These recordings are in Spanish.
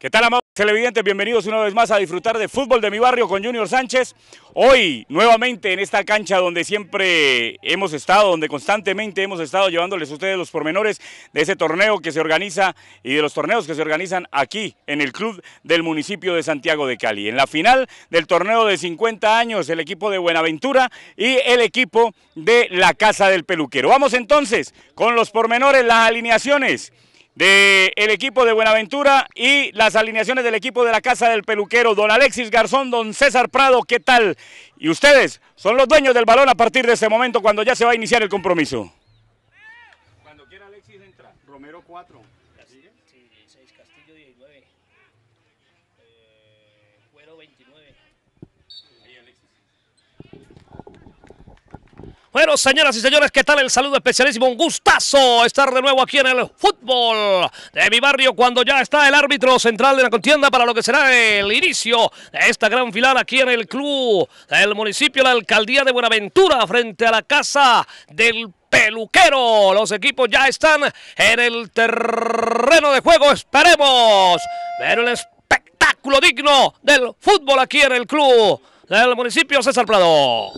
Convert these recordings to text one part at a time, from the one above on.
¿Qué tal, amados televidentes? Bienvenidos una vez más a disfrutar de fútbol de mi barrio con Junior Sánchez. Hoy, nuevamente en esta cancha donde siempre hemos estado, donde constantemente hemos estado llevándoles a ustedes los pormenores de ese torneo que se organiza y de los torneos que se organizan aquí en el club del municipio de Santiago de Cali. En la final del torneo de 50 años, el equipo de Buenaventura y el equipo de la Casa del Peluquero. Vamos entonces con los pormenores, las alineaciones del equipo de Buenaventura y las alineaciones del equipo de la Casa del Peluquero. Don Alexis Garzón, don César Prado, ¿qué tal? Y ustedes son los dueños del balón a partir de ese momento cuando ya se va a iniciar el compromiso. Cuando quiera Alexis entra, Romero 4. Bueno, señoras y señores, ¿qué tal? El saludo especialísimo, un gustazo estar de nuevo aquí en el fútbol de mi barrio cuando ya está el árbitro central de la contienda para lo que será el inicio de esta gran final aquí en el club del municipio, la alcaldía de Buenaventura frente a la casa del peluquero. Los equipos ya están en el terreno de juego, esperemos ver el espectáculo digno del fútbol aquí en el club del municipio César Prado.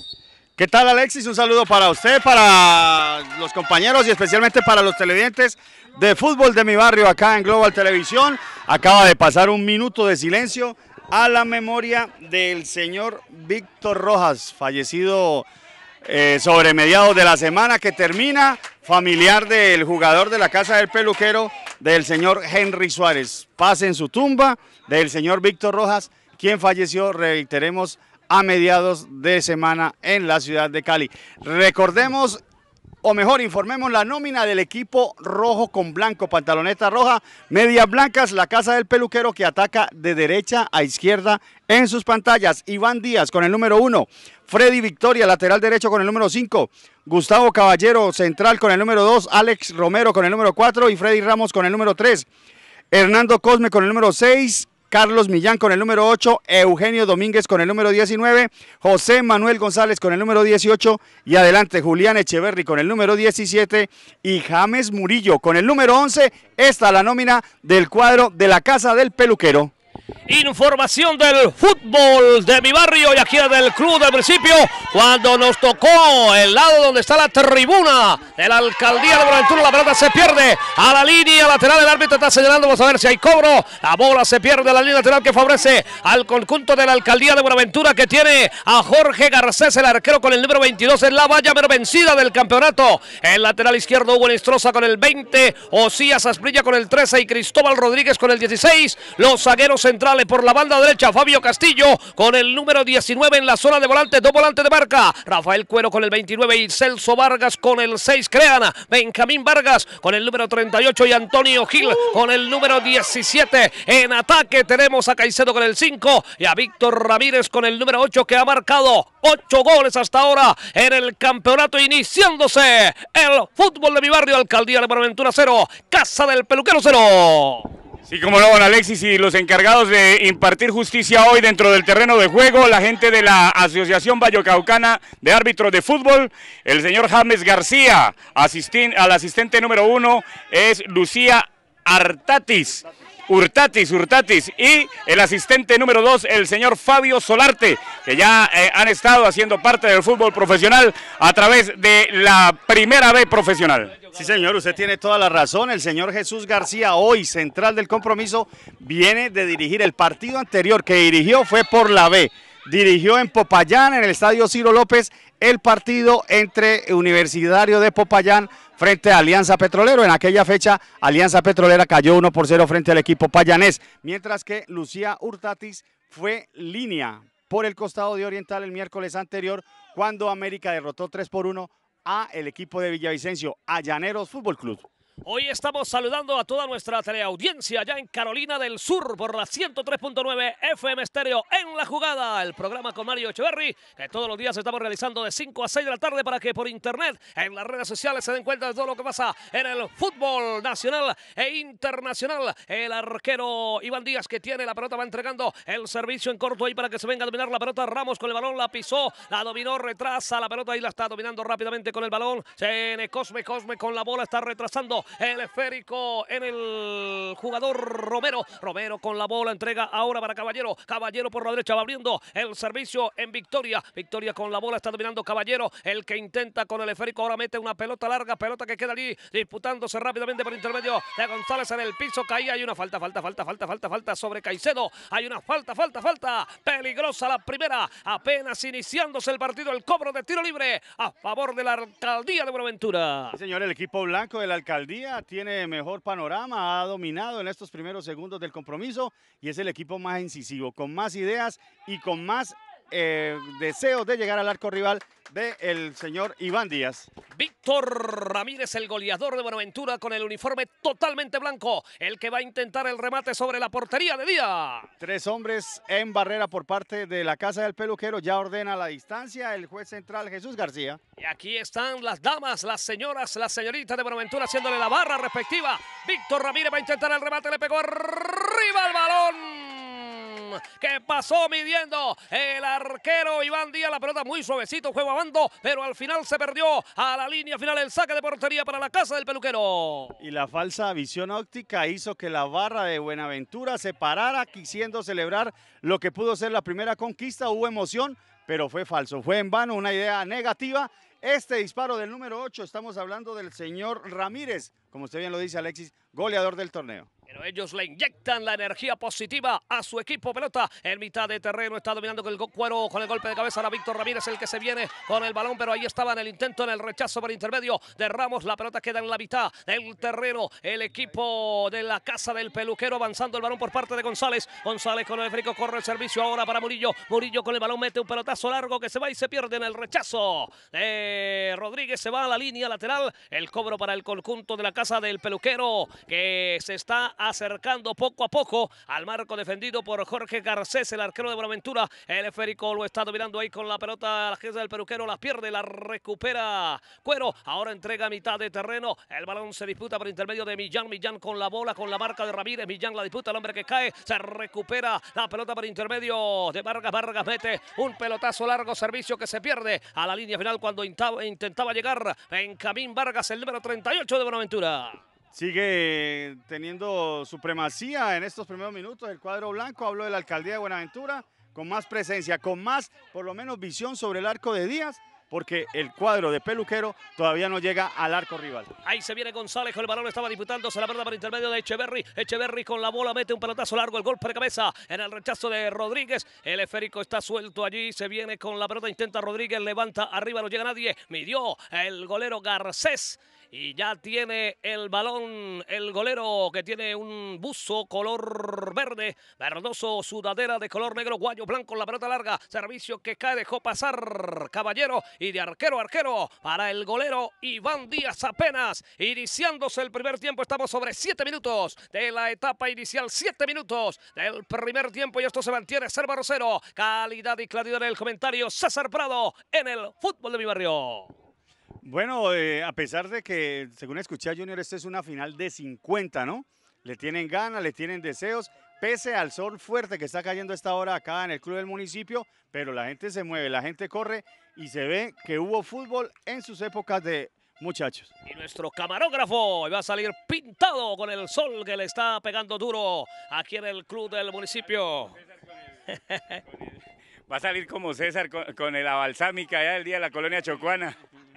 ¿Qué tal Alexis? Un saludo para usted, para los compañeros y especialmente para los televidentes de fútbol de mi barrio acá en Global Televisión. Acaba de pasar un minuto de silencio a la memoria del señor Víctor Rojas, fallecido eh, sobre mediados de la semana que termina, familiar del jugador de la Casa del Peluquero, del señor Henry Suárez. Pase en su tumba del señor Víctor Rojas, quien falleció, reiteremos, a mediados de semana en la ciudad de Cali. Recordemos o mejor, informemos la nómina del equipo rojo con blanco, pantaloneta roja, medias blancas, la casa del peluquero que ataca de derecha a izquierda en sus pantallas. Iván Díaz con el número 1, Freddy Victoria, lateral derecho con el número 5, Gustavo Caballero, central con el número 2, Alex Romero con el número 4 y Freddy Ramos con el número 3. Hernando Cosme con el número 6, Carlos Millán con el número 8, Eugenio Domínguez con el número 19, José Manuel González con el número 18 y adelante Julián Echeverri con el número 17 y James Murillo con el número 11. Esta la nómina del cuadro de la Casa del Peluquero. Información del fútbol de mi barrio y aquí del club del principio, cuando nos tocó el lado donde está la tribuna de la alcaldía de Buenaventura, la pelota se pierde a la línea lateral, el árbitro está señalando, vamos a ver si hay cobro, la bola se pierde a la línea lateral que favorece al conjunto de la alcaldía de Buenaventura que tiene a Jorge Garcés, el arquero con el número 22 en la valla pero vencida del campeonato, el lateral izquierdo Hugo Nistroza con el 20, Osías Asprilla con el 13 y Cristóbal Rodríguez con el 16, los zagueros por la banda derecha. Fabio Castillo con el número 19 en la zona de volante Dos volantes de marca. Rafael Cuero con el 29 y Celso Vargas con el 6. Crean Benjamín Vargas con el número 38 y Antonio Gil con el número 17. En ataque tenemos a Caicedo con el 5 y a Víctor Ramírez con el número 8 que ha marcado 8 goles hasta ahora en el campeonato iniciándose el fútbol de mi barrio, Alcaldía de Buenaventura 0, Casa del Peluquero 0. Sí, como lo van Alexis y los encargados de impartir justicia hoy dentro del terreno de juego, la gente de la Asociación Vallecaucana de Árbitros de Fútbol, el señor James García, al asistente número uno es Lucía Artatis. Hurtatis, Hurtatis y el asistente número dos, el señor Fabio Solarte, que ya eh, han estado haciendo parte del fútbol profesional a través de la primera B profesional. Sí, señor, usted tiene toda la razón. El señor Jesús García, hoy central del compromiso, viene de dirigir el partido anterior que dirigió fue por la B. Dirigió en Popayán, en el estadio Ciro López, el partido entre Universitario de Popayán frente a Alianza Petrolero. En aquella fecha, Alianza Petrolera cayó 1 por 0 frente al equipo payanés, mientras que Lucía Hurtatis fue línea por el costado de Oriental el miércoles anterior, cuando América derrotó 3 por 1 a el equipo de Villavicencio, a Llaneros Fútbol Club. Hoy estamos saludando a toda nuestra teleaudiencia ya en Carolina del Sur por la 103.9 FM Estéreo en la jugada, el programa con Mario Echeverry que todos los días estamos realizando de 5 a 6 de la tarde para que por internet en las redes sociales se den cuenta de todo lo que pasa en el fútbol nacional e internacional. El arquero Iván Díaz que tiene la pelota va entregando el servicio en corto ahí para que se venga a dominar la pelota. Ramos con el balón la pisó, la dominó, retrasa la pelota y la está dominando rápidamente con el balón. Cene Cosme, Cosme con la bola está retrasando el esférico en el jugador Romero. Romero con la bola entrega ahora para Caballero. Caballero por la derecha va abriendo el servicio en Victoria. Victoria con la bola está dominando Caballero. El que intenta con el esférico ahora mete una pelota larga. Pelota que queda allí disputándose rápidamente por intermedio de González en el piso. Caía. Hay una falta, falta, falta, falta, falta, falta sobre Caicedo. Hay una falta, falta, falta. Peligrosa la primera. Apenas iniciándose el partido. El cobro de tiro libre a favor de la alcaldía de Buenaventura. señor, el equipo blanco de la alcaldía tiene mejor panorama, ha dominado en estos primeros segundos del compromiso y es el equipo más incisivo, con más ideas y con más eh, deseo de llegar al arco rival del el señor Iván Díaz. Víctor Ramírez, el goleador de Buenaventura con el uniforme totalmente blanco, el que va a intentar el remate sobre la portería de Díaz. Tres hombres en barrera por parte de la casa del peluquero, ya ordena la distancia el juez central Jesús García. Y aquí están las damas, las señoras, las señoritas de Buenaventura haciéndole la barra respectiva. Víctor Ramírez va a intentar el remate, le pegó arriba el balón que pasó midiendo el arquero Iván Díaz. La pelota muy suavecito, juego a bando, pero al final se perdió a la línea final el saque de portería para la casa del peluquero. Y la falsa visión óptica hizo que la barra de Buenaventura se parara quisiendo celebrar lo que pudo ser la primera conquista. Hubo emoción, pero fue falso. Fue en vano, una idea negativa. Este disparo del número 8, estamos hablando del señor Ramírez, como usted bien lo dice Alexis, goleador del torneo. Pero ellos le inyectan la energía positiva a su equipo. Pelota en mitad de terreno. Está dominando con el cuero, con el golpe de cabeza. Ahora Víctor Ramírez, el que se viene con el balón. Pero ahí estaba en el intento, en el rechazo por intermedio de Ramos. La pelota queda en la mitad del terreno. El equipo de la casa del peluquero avanzando el balón por parte de González. González con el frico corre el servicio ahora para Murillo. Murillo con el balón mete un pelotazo largo que se va y se pierde en el rechazo. Rodríguez se va a la línea lateral. El cobro para el conjunto de la casa del peluquero que se está acercando poco a poco al marco defendido por Jorge Garcés, el arquero de Buenaventura. El esférico lo está dominando ahí con la pelota. La gente del peruquero la pierde, la recupera Cuero. Ahora entrega mitad de terreno. El balón se disputa por intermedio de Millán. Millán con la bola, con la marca de Ramírez. Millán la disputa, el hombre que cae. Se recupera la pelota por intermedio de Vargas. Vargas mete un pelotazo largo, servicio que se pierde a la línea final cuando intentaba llegar Benjamín Vargas, el número 38 de Buenaventura. Sigue teniendo supremacía en estos primeros minutos el cuadro blanco. Habló de la alcaldía de Buenaventura con más presencia, con más, por lo menos, visión sobre el arco de Díaz porque el cuadro de peluquero todavía no llega al arco rival. Ahí se viene González con el balón, estaba disputándose la pelota por intermedio de Echeverry. Echeverry con la bola mete un pelotazo largo, el golpe de cabeza en el rechazo de Rodríguez. El esférico está suelto allí, se viene con la pelota, intenta Rodríguez, levanta arriba, no llega nadie. Midió el golero Garcés. Y ya tiene el balón el golero que tiene un buzo color verde, verdoso, sudadera de color negro, guayo blanco, la pelota larga, servicio que cae, dejó pasar Caballero y de arquero a arquero para el golero Iván Díaz apenas iniciándose el primer tiempo. Estamos sobre 7 minutos de la etapa inicial, 7 minutos del primer tiempo y esto se mantiene 0 0. Calidad y claridad en el comentario César Prado en el fútbol de mi barrio. Bueno, eh, a pesar de que, según escuché Junior, esta es una final de 50, ¿no? Le tienen ganas, le tienen deseos, pese al sol fuerte que está cayendo a esta hora acá en el club del municipio, pero la gente se mueve, la gente corre y se ve que hubo fútbol en sus épocas de muchachos. Y nuestro camarógrafo va a salir pintado con el sol que le está pegando duro aquí en el club del municipio. Va a salir como César con, la balsámica allá del día de la colonia chocuana.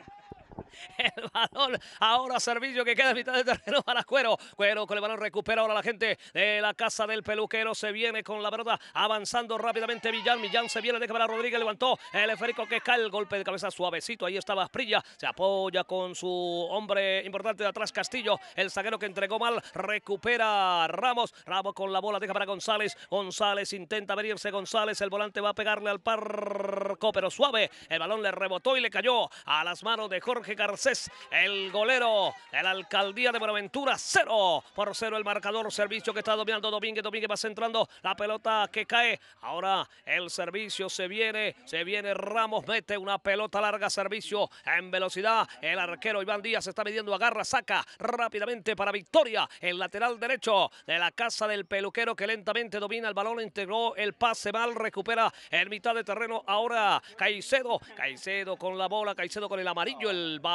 El balón ahora Servillo que queda en mitad de terreno para Cuero. Cuero con el balón recupera ahora la gente de la casa del peluquero. Se viene con la pelota avanzando rápidamente Millán. Millán se viene, deja para Rodríguez, levantó el esférico que cae. El golpe de cabeza suavecito. Ahí estaba Prilla, Se apoya con su hombre importante de atrás, Castillo. El zaguero que entregó mal. Recupera Ramos. Ramos con la bola, deja para González. González intenta venirse González. El volante va a pegarle al parco, pero suave. El balón le rebotó y le cayó a las manos de Jorge Castillo. Garcés, el golero el la alcaldía de Buenaventura, 0 por 0 el marcador, servicio que está dominando Domínguez, Domínguez va centrando la pelota que cae, ahora el servicio se viene, se viene Ramos, mete una pelota larga, servicio en velocidad, el arquero Iván Díaz está midiendo, agarra, saca rápidamente para victoria, el lateral derecho de la casa del peluquero que lentamente domina el balón, integró el pase mal, recupera en mitad de terreno, ahora Caicedo, Caicedo con la bola, Caicedo con el amarillo, el balón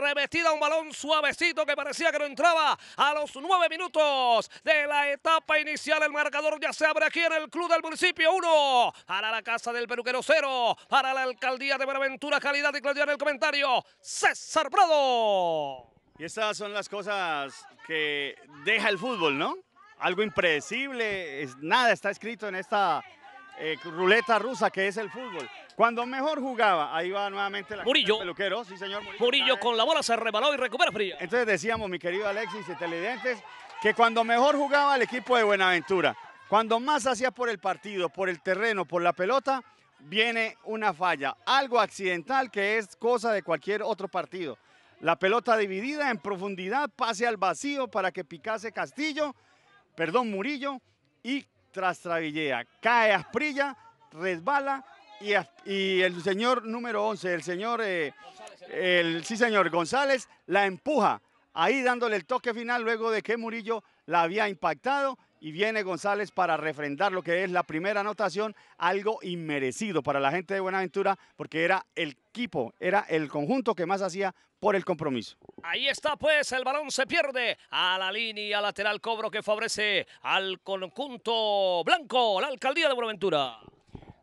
Revestida un balón suavecito que parecía que no entraba a los nueve minutos de la etapa inicial. El marcador ya se abre aquí en el club del municipio. Uno para la casa del peluquero, cero para la alcaldía de Buenaventura. Calidad y claridad en el comentario. César Prado. Y esas son las cosas que deja el fútbol, ¿no? Algo impredecible, nada está escrito en esta eh, ruleta rusa que es el fútbol. Cuando mejor jugaba, ahí va nuevamente la Murillo. peluquero, sí señor. Murillo, con la bola se rebaló y recupera fría. Entonces decíamos, mi querido Alexis y televidentes, que cuando mejor jugaba el equipo de Buenaventura, cuando más hacía por el partido, por el terreno, por la pelota, viene una falla, algo accidental que es cosa de cualquier otro partido. La pelota dividida en profundidad, pase al vacío para que picase Castillo, perdón, Murillo, y trastrabillea. Cae Asprilla, resbala y, el señor número 11, el señor, eh, el, sí señor, González, la empuja. Ahí dándole el toque final luego de que Murillo la había impactado y viene González para refrendar lo que es la primera anotación, algo inmerecido para la gente de Buenaventura, porque era el equipo, era el conjunto que más hacía por el compromiso. Ahí está pues, el balón se pierde a la línea lateral cobro que favorece al conjunto blanco, la alcaldía de Buenaventura.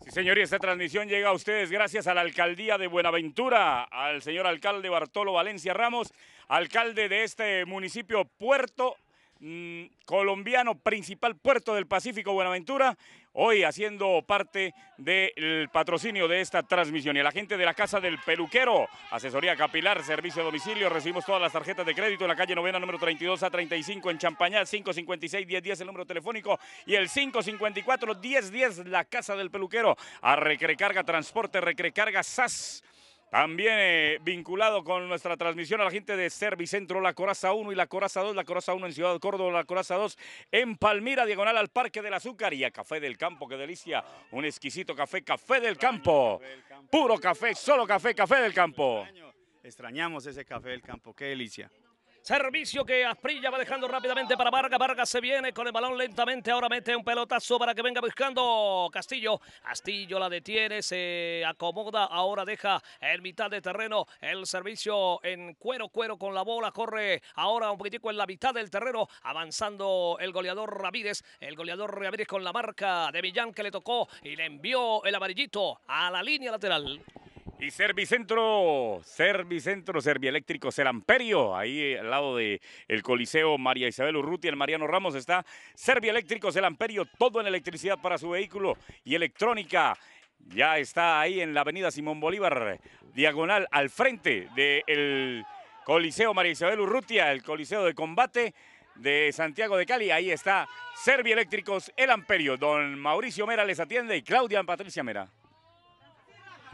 Señorías, esta transmisión llega a ustedes gracias a la alcaldía de Buenaventura, al señor alcalde Bartolo Valencia Ramos, alcalde de este municipio Puerto mm, colombiano, principal puerto del Pacífico, Buenaventura hoy haciendo parte del patrocinio de esta transmisión. Y a la gente de la Casa del Peluquero, asesoría capilar, servicio de domicilio, recibimos todas las tarjetas de crédito en la calle novena número 32 a 35 en Champañá, 556-1010 el número telefónico y el 554-1010 la Casa del Peluquero. A Recrecarga Transporte, Recrecarga SAS también eh, vinculado con nuestra transmisión a la gente de Servicentro, la Coraza 1 y la Coraza 2, la Coraza 1 en Ciudad de Córdoba, la Coraza 2 en Palmira, diagonal al Parque del Azúcar y a Café del Campo, qué delicia, un exquisito café, Café del Campo, puro café, solo café, Café del Campo. Extrañamos ese Café del Campo, qué delicia. Servicio que Asprilla va dejando rápidamente para Vargas. Vargas se viene con el balón lentamente. Ahora mete un pelotazo para que venga buscando Castillo. Castillo la detiene, se acomoda. Ahora deja en mitad de terreno el servicio en cuero, cuero con la bola. Corre ahora un poquitico en la mitad del terreno. Avanzando el goleador Ramírez. El goleador Ramírez con la marca de Villán que le tocó y le envió el amarillito a la línea lateral. Y Servicentro, Servicentro, El Amperio, ahí al lado del Coliseo María Isabel Urrutia, el Mariano Ramos está. El Amperio, todo en electricidad para su vehículo y electrónica. Ya está ahí en la avenida Simón Bolívar, diagonal al frente del Coliseo María Isabel Urrutia, el Coliseo de Combate de Santiago de Cali. Ahí está Servieléctricos El Amperio. Don Mauricio Mera les atiende y Claudia Patricia Mera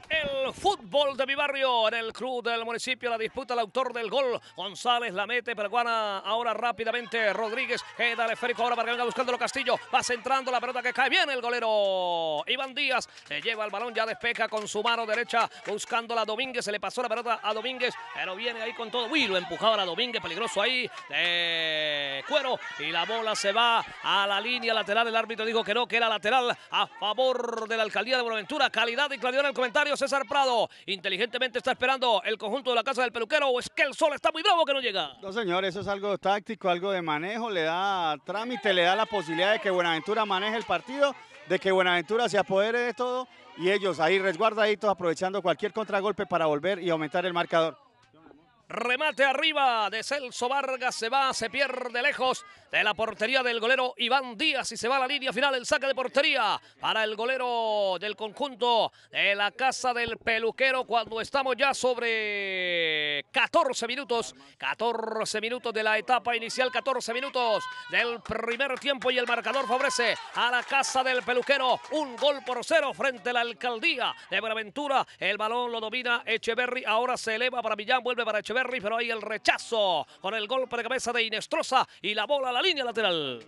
el fútbol de mi barrio en el club del municipio. La disputa el autor del gol. González la mete, Peruana ahora rápidamente. Rodríguez queda eh, el esférico ahora para que venga buscándolo Castillo. Va centrando la pelota que cae bien el golero. Iván Díaz le eh, lleva el balón, ya despeja con su mano derecha buscando la Domínguez. Se le pasó la pelota a Domínguez, pero viene ahí con todo. Uy, lo empujaba a Domínguez, peligroso ahí. De cuero y la bola se va a la línea lateral. El árbitro dijo que no, que era lateral a favor de la alcaldía de Buenaventura. Calidad y claridad en el comentario. César Prado. Inteligentemente está esperando el conjunto de la casa del peluquero o es que el sol está muy bravo que no llega. No, señor, eso es algo táctico, algo de manejo, le da trámite, le da la posibilidad de que Buenaventura maneje el partido, de que Buenaventura se apodere de todo y ellos ahí resguardaditos aprovechando cualquier contragolpe para volver y aumentar el marcador. Remate arriba de Celso Vargas, se va, se pierde lejos de la portería del golero Iván Díaz y se va a la línea final, el saque de portería para el golero del conjunto de la Casa del Peluquero cuando estamos ya sobre 14 minutos, 14 minutos de la etapa inicial, 14 minutos del primer tiempo y el marcador favorece a la Casa del Peluquero, un gol por cero frente a la alcaldía de Buenaventura, el balón lo domina Echeverry, ahora se eleva para Millán, vuelve para Echeverry pero hay el rechazo con el golpe de cabeza de Inestrosa y la bola a la línea lateral.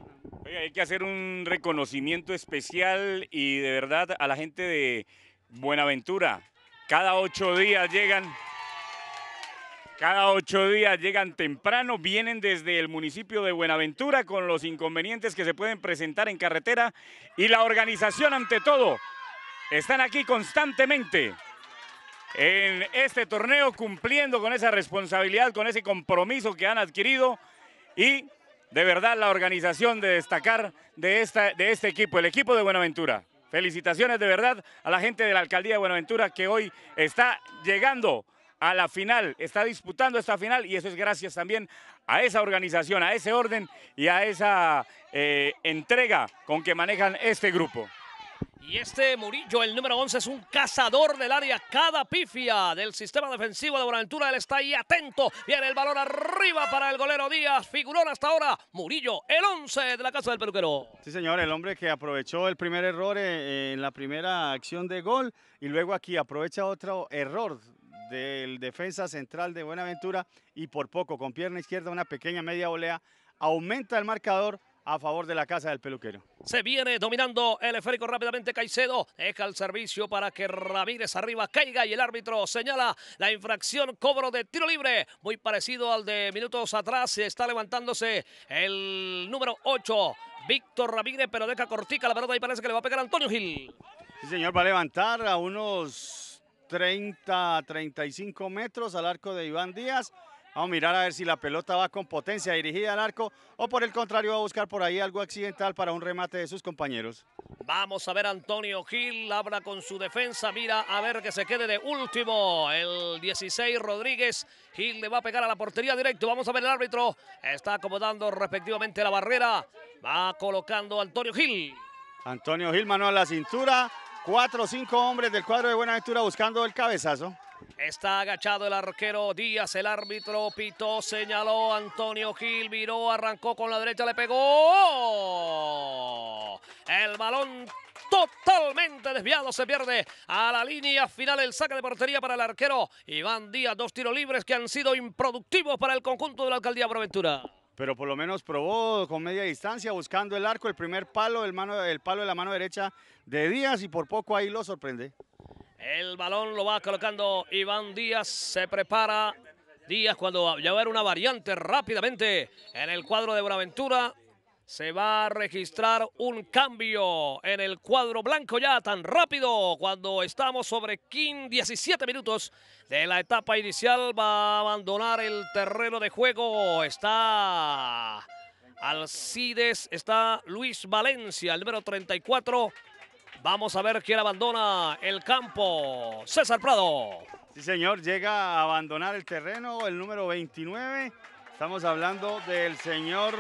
hay que hacer un reconocimiento especial y de verdad a la gente de Buenaventura. Cada ocho días llegan cada ocho días llegan temprano, vienen desde el municipio de Buenaventura con los inconvenientes que se pueden presentar en carretera y la organización ante todo. Están aquí constantemente en este torneo, cumpliendo con esa responsabilidad, con ese compromiso que han adquirido y de verdad la organización de destacar de, esta, de este equipo, el equipo de Buenaventura. Felicitaciones de verdad a la gente de la Alcaldía de Buenaventura que hoy está llegando a la final, está disputando esta final y eso es gracias también a esa organización, a ese orden y a esa eh, entrega con que manejan este grupo. Y este Murillo, el número 11, es un cazador del área. Cada pifia del sistema defensivo de Buenaventura. Él está ahí atento. Viene el balón arriba para el golero Díaz. Figurón hasta ahora. Murillo, el 11 de la casa del peluquero. Sí, señor. El hombre que aprovechó el primer error eh, en la primera acción de gol. Y luego aquí aprovecha otro error del defensa central de Buenaventura. Y por poco, con pierna izquierda, una pequeña media olea, Aumenta el marcador a favor de la casa del peluquero. Se viene dominando el esférico rápidamente Caicedo. Deja el servicio para que Ramírez arriba caiga y el árbitro señala la infracción, cobro de tiro libre. Muy parecido al de minutos atrás. Está levantándose el número 8, Víctor Ramírez, pero deja cortica la pelota y parece que le va a pegar Antonio Gil. Sí, señor, va a levantar a unos 30, 35 metros al arco de Iván Díaz. Vamos a mirar a ver si la pelota va con potencia dirigida al arco o por el contrario va a buscar por ahí algo accidental para un remate de sus compañeros. Vamos a ver Antonio Gil, habla con su defensa, mira a ver que se quede de último el 16 Rodríguez. Gil le va a pegar a la portería directo, vamos a ver el árbitro, está acomodando respectivamente la barrera, va colocando Antonio Gil. Antonio Gil, mano a la cintura, cuatro o cinco hombres del cuadro de Buenaventura buscando el cabezazo. Está agachado el arquero Díaz, el árbitro pitó, señaló Antonio Gil, viró, arrancó con la derecha, le pegó. El balón totalmente desviado, se pierde a la línea final el saque de portería para el arquero Iván Díaz, dos tiros libres que han sido improductivos para el conjunto de la alcaldía Proventura pero por lo menos probó con media distancia, buscando el arco, el primer palo, el, mano, el palo de la mano derecha de Díaz y por poco ahí lo sorprende. El balón lo va colocando Iván Díaz. Se prepara Díaz cuando ya va a haber una variante rápidamente en el cuadro de Buenaventura. Se va a registrar un cambio en el cuadro blanco ya tan rápido cuando estamos sobre 15, 17 minutos de la etapa inicial. Va a abandonar el terreno de juego. Está Alcides, está Luis Valencia, el número 34. Vamos a ver quién abandona el campo. César Prado. Sí, señor, llega a abandonar el terreno el número 29. Estamos hablando del señor,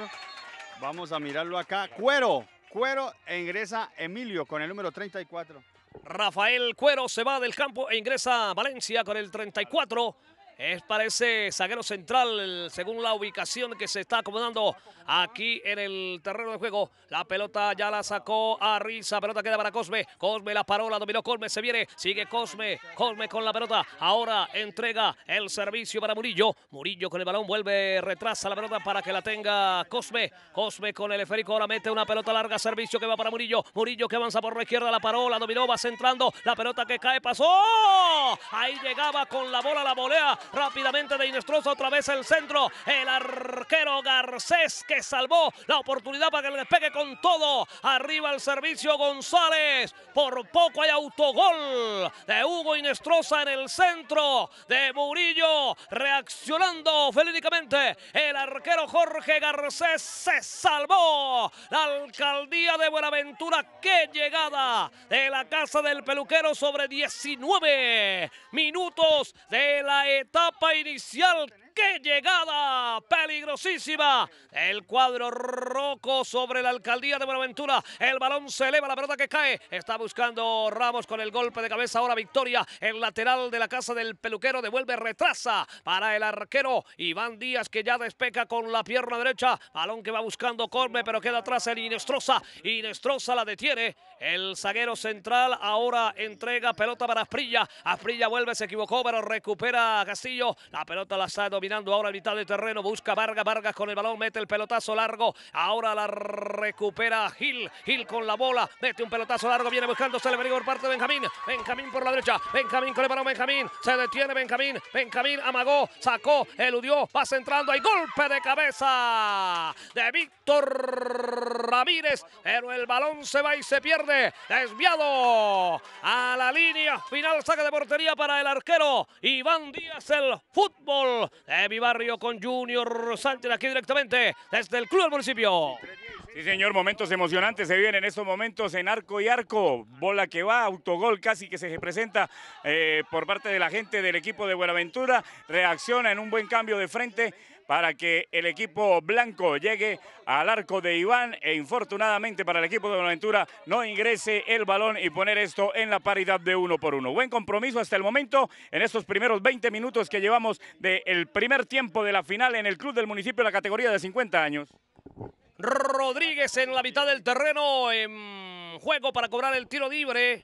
vamos a mirarlo acá, Cuero. Cuero e ingresa Emilio con el número 34. Rafael Cuero se va del campo e ingresa Valencia con el 34. Es para ese zaguero central, según la ubicación que se está acomodando aquí en el terreno de juego. La pelota ya la sacó a Risa, pelota queda para Cosme. Cosme la parola dominó Cosme, se viene, sigue Cosme, Cosme con la pelota. Ahora entrega el servicio para Murillo. Murillo con el balón vuelve, retrasa la pelota para que la tenga Cosme. Cosme con el esférico, ahora mete una pelota larga, servicio que va para Murillo. Murillo que avanza por la izquierda, la parola la dominó, va centrando. La pelota que cae, pasó. Ahí llegaba con la bola la volea rápidamente de Inestrosa, otra vez el centro, el arquero Garcés que salvó la oportunidad para que le despegue con todo, arriba el servicio González, por poco hay autogol de Hugo Inestrosa en el centro de Murillo, reaccionando felínicamente el arquero Jorge Garcés se salvó, la alcaldía de Buenaventura, qué llegada de la casa del peluquero sobre 19 minutos de la etapa etapa inicial ¡Qué llegada peligrosísima! El cuadro roco sobre la alcaldía de Buenaventura. El balón se eleva, la pelota que cae. Está buscando Ramos con el golpe de cabeza. Ahora victoria. El lateral de la casa del peluquero devuelve retrasa para el arquero Iván Díaz que ya despeca con la pierna derecha. Balón que va buscando Corme, pero queda atrás el Inestrosa. Inestrosa la detiene. El zaguero central ahora entrega pelota para Asprilla. Asprilla vuelve, se equivocó, pero recupera a Castillo. La pelota la está ahora a mitad de terreno. Busca Vargas. Vargas con el balón. Mete el pelotazo largo. Ahora la recupera Gil. Gil con la bola. Mete un pelotazo largo. Viene buscándose el por parte de Benjamín. Benjamín por la derecha. Benjamín con el balón. Benjamín. Se detiene Benjamín. Benjamín amagó. Sacó. Eludió. Va centrando. Hay golpe de cabeza de Víctor Ramírez. Pero el balón se va y se pierde. Desviado a la línea. Final saca de portería para el arquero. Iván Díaz. El fútbol de mi barrio con Junior Rosante aquí directamente desde el Club del Municipio. Sí, señor, momentos emocionantes se vienen en estos momentos en arco y arco. Bola que va, autogol casi que se presenta eh, por parte de la gente del equipo de Buenaventura. Reacciona en un buen cambio de frente para que el equipo blanco llegue al arco de Iván e infortunadamente para el equipo de Buenaventura no ingrese el balón y poner esto en la paridad de uno por uno. Buen compromiso hasta el momento en estos primeros 20 minutos que llevamos del primer tiempo de la final en el club del municipio de la categoría de 50 años. Rodríguez en la mitad del terreno en juego para cobrar el tiro libre.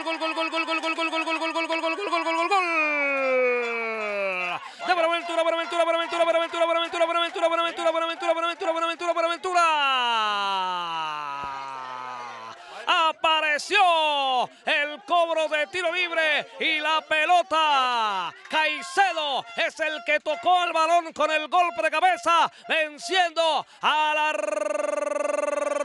es el que tocó el balón con el golpe de cabeza, venciendo a la...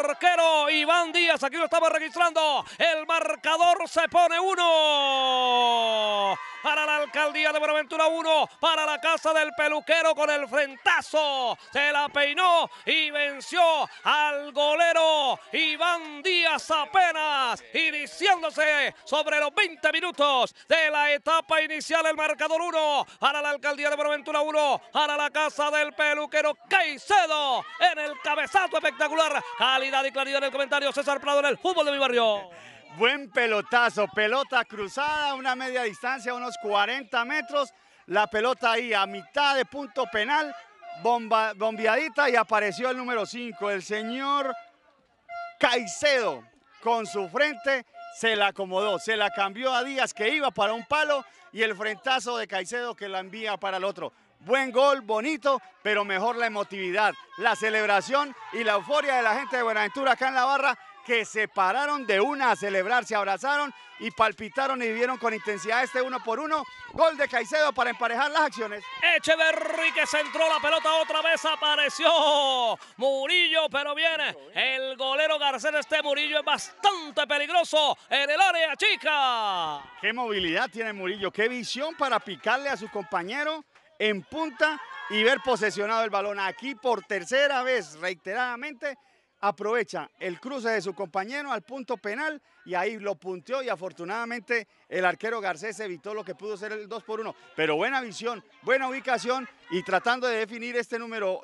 Iván Díaz. Aquí lo estamos registrando. El marcador se pone uno para la alcaldía de Buenaventura uno. para la casa del peluquero con el frentazo. Se la peinó y venció al golero Iván Díaz apenas iniciándose sobre los 20 minutos de la etapa inicial. El marcador uno. para la alcaldía de Buenaventura uno. para la casa del peluquero Caicedo en el cabezazo espectacular. Calidad y claridad en el comentario. César Prado en el fútbol de mi barrio. Buen pelotazo, pelota cruzada, una media distancia, unos 40 metros. La pelota ahí a mitad de punto penal, bomba, bombeadita y apareció el número 5, el señor Caicedo. Con su frente se la acomodó, se la cambió a Díaz que iba para un palo y el frentazo de Caicedo que la envía para el otro buen gol, bonito, pero mejor la emotividad, la celebración y la euforia de la gente de Buenaventura acá en la barra que se pararon de una a celebrar, se abrazaron y palpitaron y vivieron con intensidad este uno por uno. Gol de Caicedo para emparejar las acciones. Echeverry que centró la pelota otra vez, apareció Murillo, pero viene el golero Garcés. Este Murillo es bastante peligroso en el área chica. Qué movilidad tiene Murillo, qué visión para picarle a su compañero en punta y ver posesionado el balón. Aquí por tercera vez, reiteradamente, aprovecha el cruce de su compañero al punto penal y ahí lo punteó y afortunadamente el arquero Garcés evitó lo que pudo ser el 2 por 1. Pero buena visión, buena ubicación y tratando de definir este número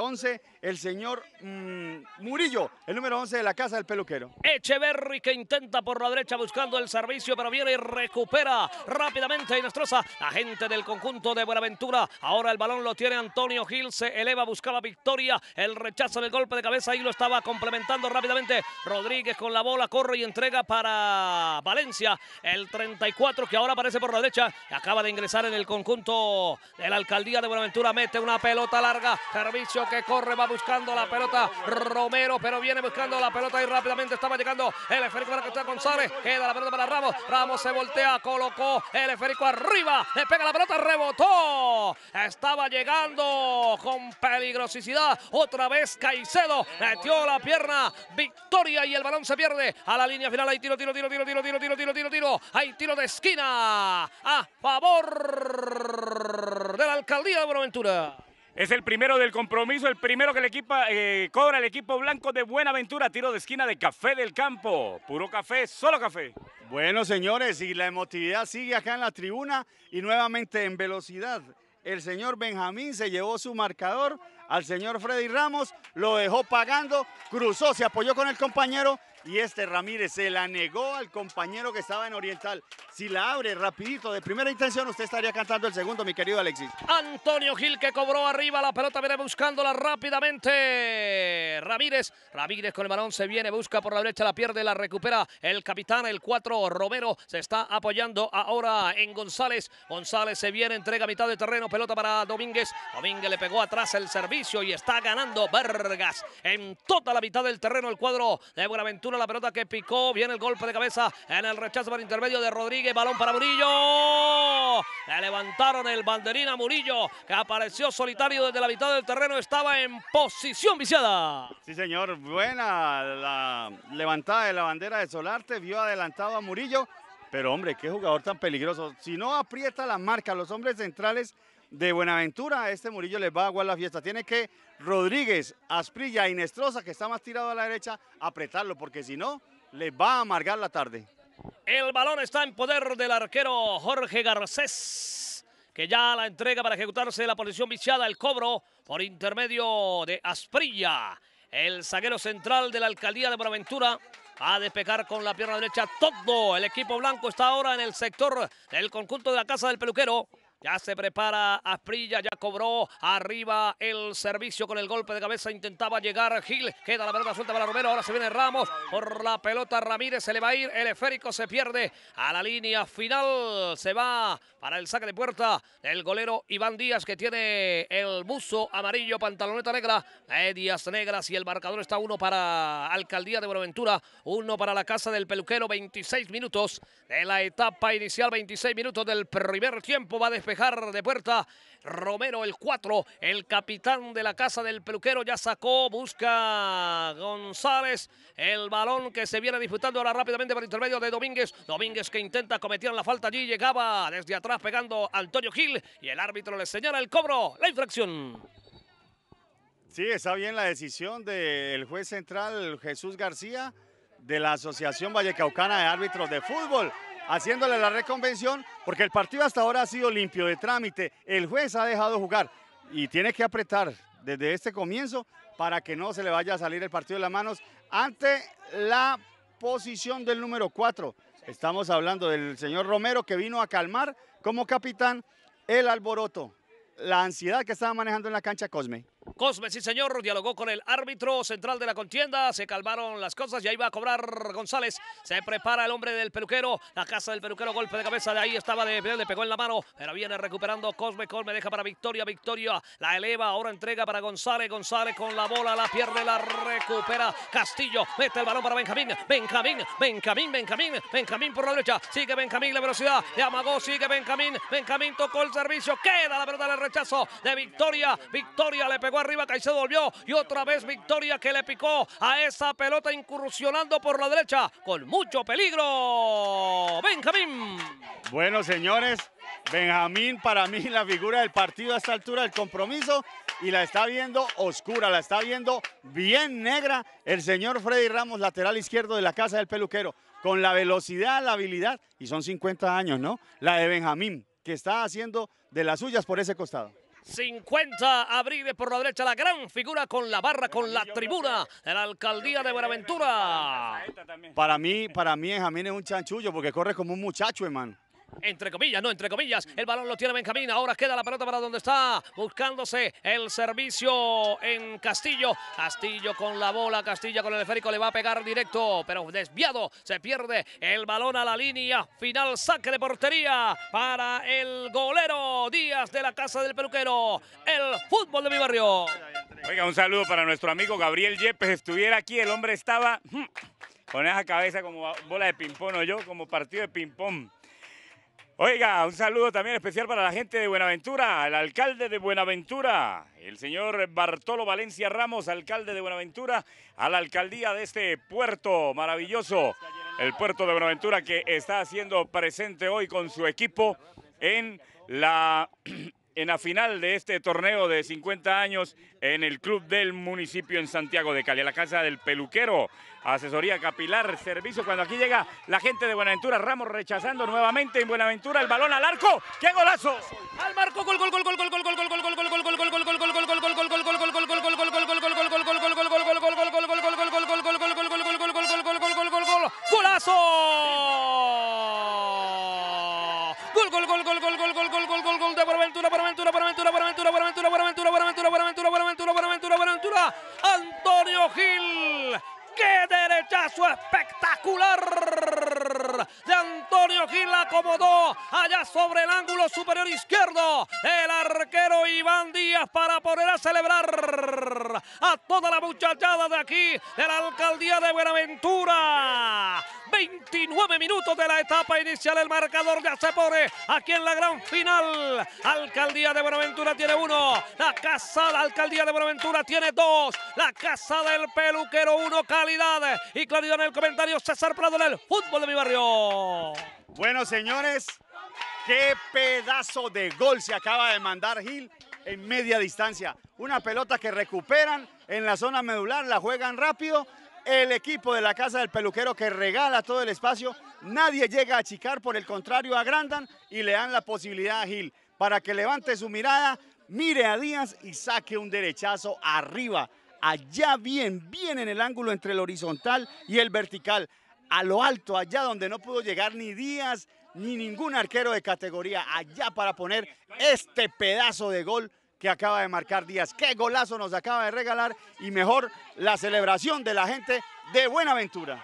11, eh, el señor mm, Murillo, el número 11 de la casa del peluquero. Echeverry que intenta por la derecha buscando el servicio, pero viene y recupera rápidamente y destroza agente del conjunto de Buenaventura. Ahora el balón lo tiene Antonio Gil, se eleva, buscaba victoria, el rechazo del golpe de cabeza y lo estaba complementando rápidamente. Rodríguez con la bola, corre y entrega para Valencia, el 34 que ahora aparece por la derecha, acaba de ingresar en el conjunto de la alcaldía de Buenaventura. Altura mete una pelota larga. Servicio que corre, va buscando la pelota. Romero, pero viene buscando la pelota y rápidamente estaba llegando el esférico para está González. Queda la pelota para Ramos. Ramos se voltea, colocó el esférico arriba. Le pega la pelota, rebotó. Estaba llegando con peligrosidad. Otra vez Caicedo metió la pierna. Victoria y el balón se pierde. A la línea final hay tiro, tiro, tiro, tiro, tiro, tiro, tiro, tiro, tiro. Hay tiro de esquina a favor de la alcaldía de Buenaventura. Es el primero del compromiso, el primero que el eh, cobra el equipo blanco de Buenaventura. Tiro de esquina de Café del Campo. Puro café, solo café. Bueno, señores, y la emotividad sigue acá en la tribuna y nuevamente en velocidad. El señor Benjamín se llevó su marcador al señor Freddy Ramos, lo dejó pagando, cruzó, se apoyó con el compañero y este Ramírez se la negó al compañero que estaba en Oriental. Si la abre rapidito, de primera intención, usted estaría cantando el segundo, mi querido Alexis. Antonio Gil que cobró arriba, la pelota viene buscándola rápidamente. Ramírez, Ramírez con el balón se viene, busca por la derecha, la pierde, la recupera el capitán, el 4, Romero. Se está apoyando ahora en González. González se viene, entrega mitad de terreno, pelota para Domínguez. Domínguez le pegó atrás el servicio y está ganando Vargas. en toda la mitad del terreno el cuadro de Buenaventura la pelota que picó. Viene el golpe de cabeza en el rechazo para intermedio de Rodríguez. Balón para Murillo. Le levantaron el banderín a Murillo, que apareció solitario desde la mitad del terreno. Estaba en posición viciada. Sí, señor. Buena la levantada de la bandera de Solarte. Vio adelantado a Murillo. Pero, hombre, qué jugador tan peligroso. Si no aprieta la marca, los hombres centrales de Buenaventura. Este Murillo les va a aguar la fiesta. Tiene que Rodríguez, Asprilla y Nestroza, que está más tirado a la derecha, apretarlo, porque si no, les va a amargar la tarde. El balón está en poder del arquero Jorge Garcés, que ya la entrega para ejecutarse la posición viciada. El cobro por intermedio de Asprilla. El zaguero central de la alcaldía de Buenaventura a pecar con la pierna derecha todo. El equipo blanco está ahora en el sector del conjunto de la casa del peluquero. Ya se prepara Asprilla, ya cobró arriba el servicio con el golpe de cabeza. Intentaba llegar Gil, queda la pelota suelta para Romero. Ahora se viene Ramos por la pelota. Ramírez se le va a ir, el esférico se pierde a la línea final. Se va para el saque de puerta el golero Iván Díaz que tiene el buzo amarillo, pantaloneta negra, medias negras y el marcador está uno para Alcaldía de Buenaventura, uno para la Casa del Peluquero. 26 minutos de la etapa inicial, 26 minutos del primer tiempo. Va a despejar de puerta. Romero, el 4, el capitán de la casa del peluquero, ya sacó, busca González. El balón que se viene disputando ahora rápidamente por intermedio de Domínguez. Domínguez que intenta cometer la falta allí, llegaba desde atrás pegando Antonio Gil y el árbitro le señala el cobro, la infracción. Sí, está bien la decisión del juez central Jesús García de la Asociación Vallecaucana de Árbitros de Fútbol haciéndole la reconvención, porque el partido hasta ahora ha sido limpio de trámite. El juez ha dejado jugar y tiene que apretar desde este comienzo para que no se le vaya a salir el partido de las manos ante la posición del número 4. Estamos hablando del señor Romero que vino a calmar como capitán el alboroto, la ansiedad que estaba manejando en la cancha Cosme. Cosme, sí señor, dialogó con el árbitro central de la contienda, se calmaron las cosas y ahí va a cobrar González, se prepara el hombre del peluquero, la casa del peluquero, golpe de cabeza, de ahí estaba, de, le pegó en la mano, pero viene recuperando Cosme, Cosme deja para Victoria, Victoria la eleva, ahora entrega para González, González con la bola, la pierde, la recupera Castillo, mete el balón para Benjamín, Benjamín, Benjamín, Benjamín, Benjamín por la derecha, sigue Benjamín la velocidad, le amagó, sigue Benjamín, Benjamín tocó el servicio, queda la verdad el rechazo de Victoria, Victoria le pegó arriba, Caicedo volvió y otra vez victoria que le picó a esa pelota incursionando por la derecha con mucho peligro. Benjamín. Bueno, señores, Benjamín para mí la figura del partido a esta altura del compromiso y la está viendo oscura, la está viendo bien negra el señor Freddy Ramos, lateral izquierdo de la casa del peluquero, con la velocidad, la habilidad y son 50 años, ¿no? La de Benjamín, que está haciendo de las suyas por ese costado. 50 Abriles por la derecha, la gran figura con la barra, con la tribuna el la alcaldía de Buenaventura. Para mí, para mí, Jamín es un chanchullo porque corre como un muchacho, hermano entre comillas, no, entre comillas, el balón lo tiene Benjamín, ahora queda la pelota para donde está, buscándose el servicio en Castillo, Castillo con la bola, Castillo con el esférico, le va a pegar directo, pero desviado, se pierde el balón a la línea, final saque de portería para el golero Díaz de la Casa del Peluquero, el fútbol de mi barrio. Oiga, un saludo para nuestro amigo Gabriel Yepes, estuviera aquí, el hombre estaba hmm, con esa cabeza como bola de ping-pong o yo, como partido de ping-pong. Oiga, un saludo también especial para la gente de Buenaventura, el alcalde de Buenaventura, el señor Bartolo Valencia Ramos, alcalde de Buenaventura, a la alcaldía de este puerto maravilloso, el puerto de Buenaventura que está haciendo presente hoy con su equipo en la en la final de este torneo de 50 años en el Club del Municipio en Santiago de Cali, la casa del peluquero, asesoría capilar, servicio. Cuando aquí llega la gente de Buenaventura, Ramos rechazando nuevamente en Buenaventura el balón al arco. ¡Qué golazo! Al marco, gol, gol, gol, gol, gol, gol, gol, gol, gol. celebrar a toda la muchachada de aquí, de la alcaldía de Buenaventura. 29 minutos de la etapa inicial, el marcador ya se pone aquí en la gran final. Alcaldía de Buenaventura tiene uno, la casa, la alcaldía de Buenaventura tiene dos, la casa del peluquero uno, calidad y claridad en el comentario César Prado en el fútbol de mi barrio. Bueno, señores, qué pedazo de gol se acaba de mandar Gil en media distancia. Una pelota que recuperan en la zona medular, la juegan rápido. El equipo de la Casa del Peluquero que regala todo el espacio. Nadie llega a achicar, por el contrario, agrandan y le dan la posibilidad a Gil para que levante su mirada, mire a Díaz y saque un derechazo arriba. Allá bien, bien en el ángulo entre el horizontal y el vertical. A lo alto, allá donde no pudo llegar ni Díaz ni ningún arquero de categoría allá para poner este pedazo de gol que acaba de marcar Díaz. Qué golazo nos acaba de regalar y mejor la celebración de la gente de Buenaventura.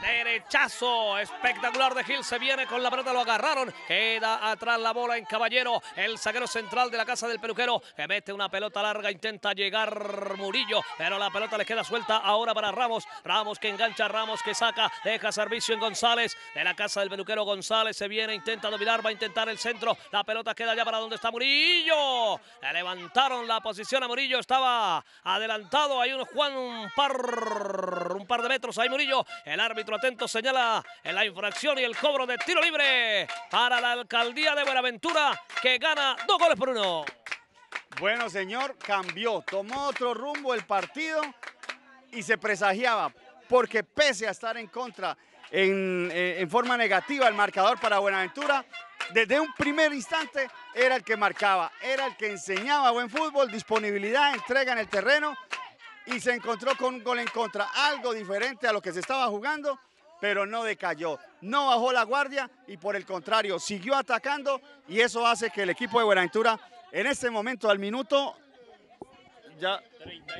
Derechazo espectacular de Gil. Se viene con la pelota, lo agarraron. Queda atrás la bola en Caballero. El zaguero central de la casa del peluquero que mete una pelota larga. Intenta llegar Murillo, pero la pelota le queda suelta ahora para Ramos. Ramos que engancha, Ramos que saca. Deja servicio en González. De la casa del peluquero González se viene, intenta dominar, va a intentar el centro. La pelota queda allá para donde está Murillo. Le levantaron la posición a Murillo. Estaba adelantado. Hay un Juan un par, un par de metros. Ahí Murillo. El árbitro atento señala la infracción y el cobro de tiro libre para la alcaldía de Buenaventura que gana dos goles por uno. Bueno, señor, cambió, tomó otro rumbo el partido y se presagiaba, porque pese a estar en contra en, eh, en, forma negativa el marcador para Buenaventura, desde un primer instante era el que marcaba, era el que enseñaba buen fútbol, disponibilidad, entrega en el terreno y se encontró con un gol en contra, algo diferente a lo que se estaba jugando, pero no decayó, no bajó la guardia y por el contrario, siguió atacando y eso hace que el equipo de Buenaventura en este momento al minuto ya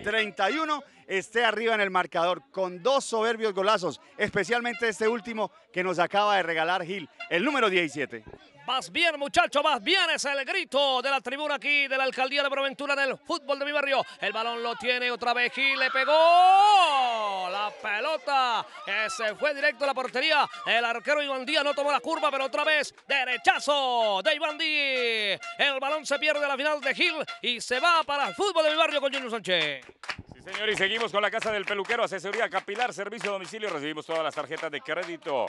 31 esté arriba en el marcador con dos soberbios golazos, especialmente este último que nos acaba de regalar Gil, el número 17. Más bien, muchacho, más bien. Es el grito de la tribuna aquí de la alcaldía de Proventura del fútbol de mi barrio. El balón lo tiene otra vez y le pegó. La pelota se fue directo a la portería. El arquero Iván Díaz no tomó la curva, pero otra vez derechazo de Iván El balón se pierde a la final de Gil y se va para el fútbol de mi barrio con Junior Sánchez. Señor, y seguimos con la Casa del Peluquero, asesoría capilar, servicio domicilio. Recibimos todas las tarjetas de crédito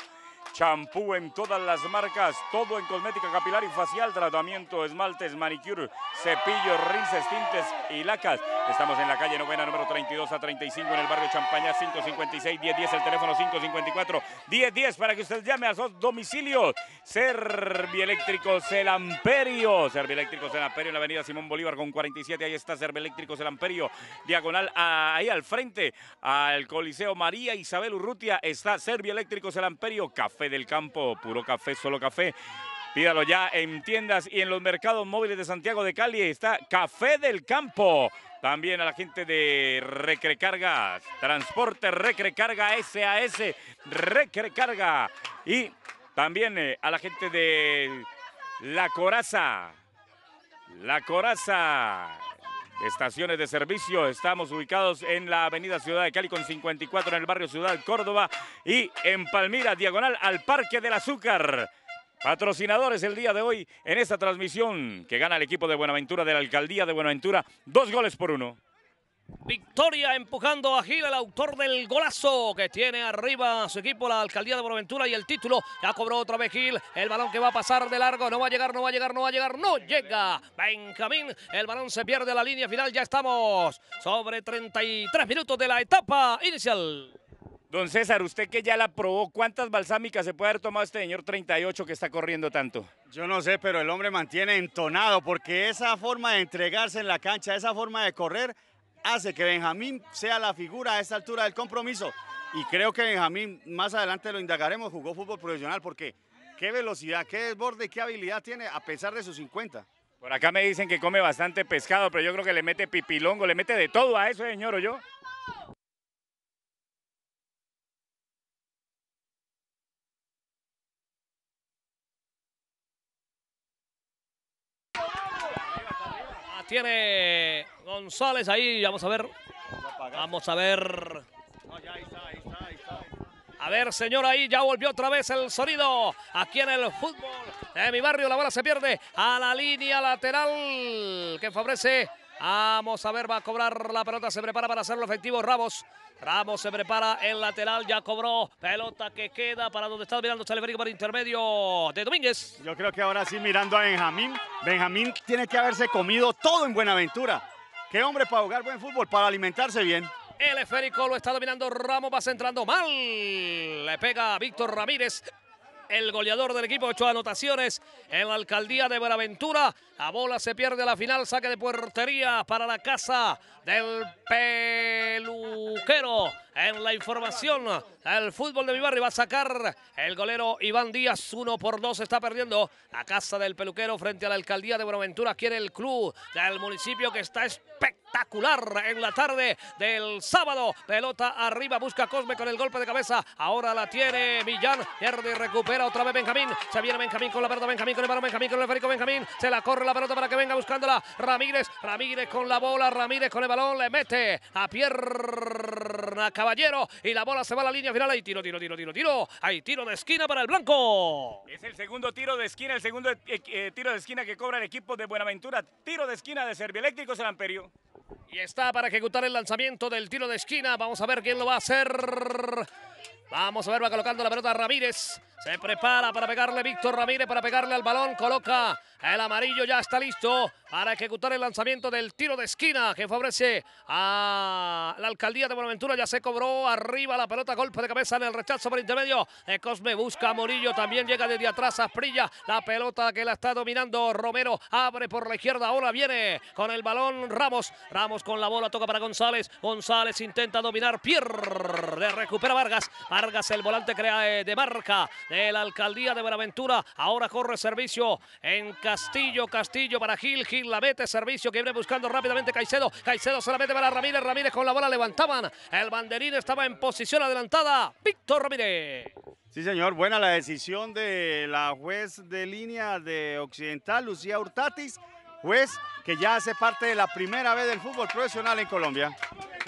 Champú en todas las marcas, todo en cosmética capilar y facial, tratamiento, esmaltes, manicure, cepillos, rinces, tintes y lacas. Estamos en la calle novena, número 32 a 35, en el barrio Champaña, 556-1010, el teléfono 554-1010, para que usted llame a sus domicilios. Servieléctricos El Amperio, Servieléctricos El Amperio, en la avenida Simón Bolívar con 47, ahí está Servieléctricos El Amperio, diagonal, ahí al frente, al Coliseo María Isabel Urrutia, está Servieléctricos El Amperio, café café del campo, puro café, solo café. Pídalo ya en tiendas y en los mercados móviles de Santiago de Cali. Está Café del Campo. También a la gente de Recrecarga. Transporte Recrecarga SAS, Recrecarga. Y también eh, a la gente de La Coraza. La Coraza, estaciones de servicio. Estamos ubicados en la avenida Ciudad de Cali con 54 en el barrio Ciudad Córdoba y en Palmira, diagonal al Parque del Azúcar. Patrocinadores el día de hoy en esta transmisión que gana el equipo de Buenaventura de la Alcaldía de Buenaventura. Dos goles por uno. Victoria empujando a Gil, el autor del golazo que tiene arriba su equipo, la alcaldía de Buenaventura y el título. Ya cobró otra vez Gil, el balón que va a pasar de largo, no va a llegar, no va a llegar, no va a llegar, no llega. Benjamín, el balón se pierde la línea final, ya estamos sobre 33 minutos de la etapa inicial. Don César, usted que ya la probó, ¿cuántas balsámicas se puede haber tomado este señor 38 que está corriendo tanto? Yo no sé, pero el hombre mantiene entonado porque esa forma de entregarse en la cancha, esa forma de correr hace que Benjamín sea la figura a esta altura del compromiso. Y creo que Benjamín, más adelante lo indagaremos, jugó fútbol profesional porque qué velocidad, qué desborde, qué habilidad tiene a pesar de sus 50. Por acá me dicen que come bastante pescado, pero yo creo que le mete pipilongo, le mete de todo a eso, señor, ¿o yo? Tiene González ahí, vamos a ver. Vamos a ver. A ver, señor, ahí ya volvió otra vez el sonido. Aquí en el fútbol de eh, mi barrio, la bola se pierde a la línea lateral que favorece. Vamos a ver, va a cobrar la pelota, se prepara para hacerlo efectivo Ramos. Ramos se prepara el lateral, ya cobró. Pelota que queda para donde está mirando Teleférico por intermedio de Domínguez. Yo creo que ahora sí mirando a Benjamín. Benjamín tiene que haberse comido todo en Buenaventura. Qué hombre para jugar buen fútbol, para alimentarse bien. El esférico lo está dominando Ramos, va centrando mal. Le pega a Víctor Ramírez el goleador del equipo, ocho anotaciones en la alcaldía de Buenaventura. A bola se pierde a la final, saque de portería para la casa del peluquero. En la información el fútbol de mi barrio. Va a sacar el golero Iván Díaz. Uno por dos está perdiendo la casa del peluquero frente a la alcaldía de Buenaventura. quiere el club del municipio que está espectacular en la tarde del sábado. Pelota arriba, busca Cosme con el golpe de cabeza. Ahora la tiene Millán. Pierde y recupera otra vez Benjamín. Se viene Benjamín con la pelota, Benjamín con el balón, Benjamín con el férico, Benjamín. Se la corre la pelota para que venga buscándola. Ramírez, Ramírez con la bola, Ramírez con el balón. Le mete a pierna Caballero y la bola se va a la línea hay tiro, tiro, tiro, tiro, tiro. Hay tiro de esquina para el blanco. Es el segundo tiro de esquina, el segundo eh, eh, tiro de esquina que cobra el equipo de Buenaventura. Tiro de esquina de Servieléctricos, el Amperio. Y está para ejecutar el lanzamiento del tiro de esquina. Vamos a ver quién lo va a hacer. Vamos a ver, va colocando la pelota Ramírez. Se prepara para pegarle Víctor Ramírez, para pegarle al balón. Coloca el amarillo, ya está listo para ejecutar el lanzamiento del tiro de esquina que favorece a la alcaldía de Buenaventura. Ya se cobró arriba la pelota, golpe de cabeza en el rechazo por intermedio. Cosme busca a Murillo, también llega desde atrás a Sprilla, La pelota que la está dominando Romero abre por la izquierda. Ahora viene con el balón Ramos. Ramos con la bola, toca para González. González intenta dominar, pierde, recupera Vargas. Vargas el volante crea eh, de marca de la alcaldía de Buenaventura. Ahora corre servicio en Castillo, Castillo para Gil, Gil la mete, servicio que viene buscando rápidamente Caicedo. Caicedo se la mete para Ramírez, Ramírez con la bola levantaban. El banderín estaba en posición adelantada. Víctor Ramírez. Sí, señor. Buena la decisión de la juez de línea de Occidental, Lucía Hurtatis juez que ya hace parte de la primera vez del fútbol profesional en Colombia.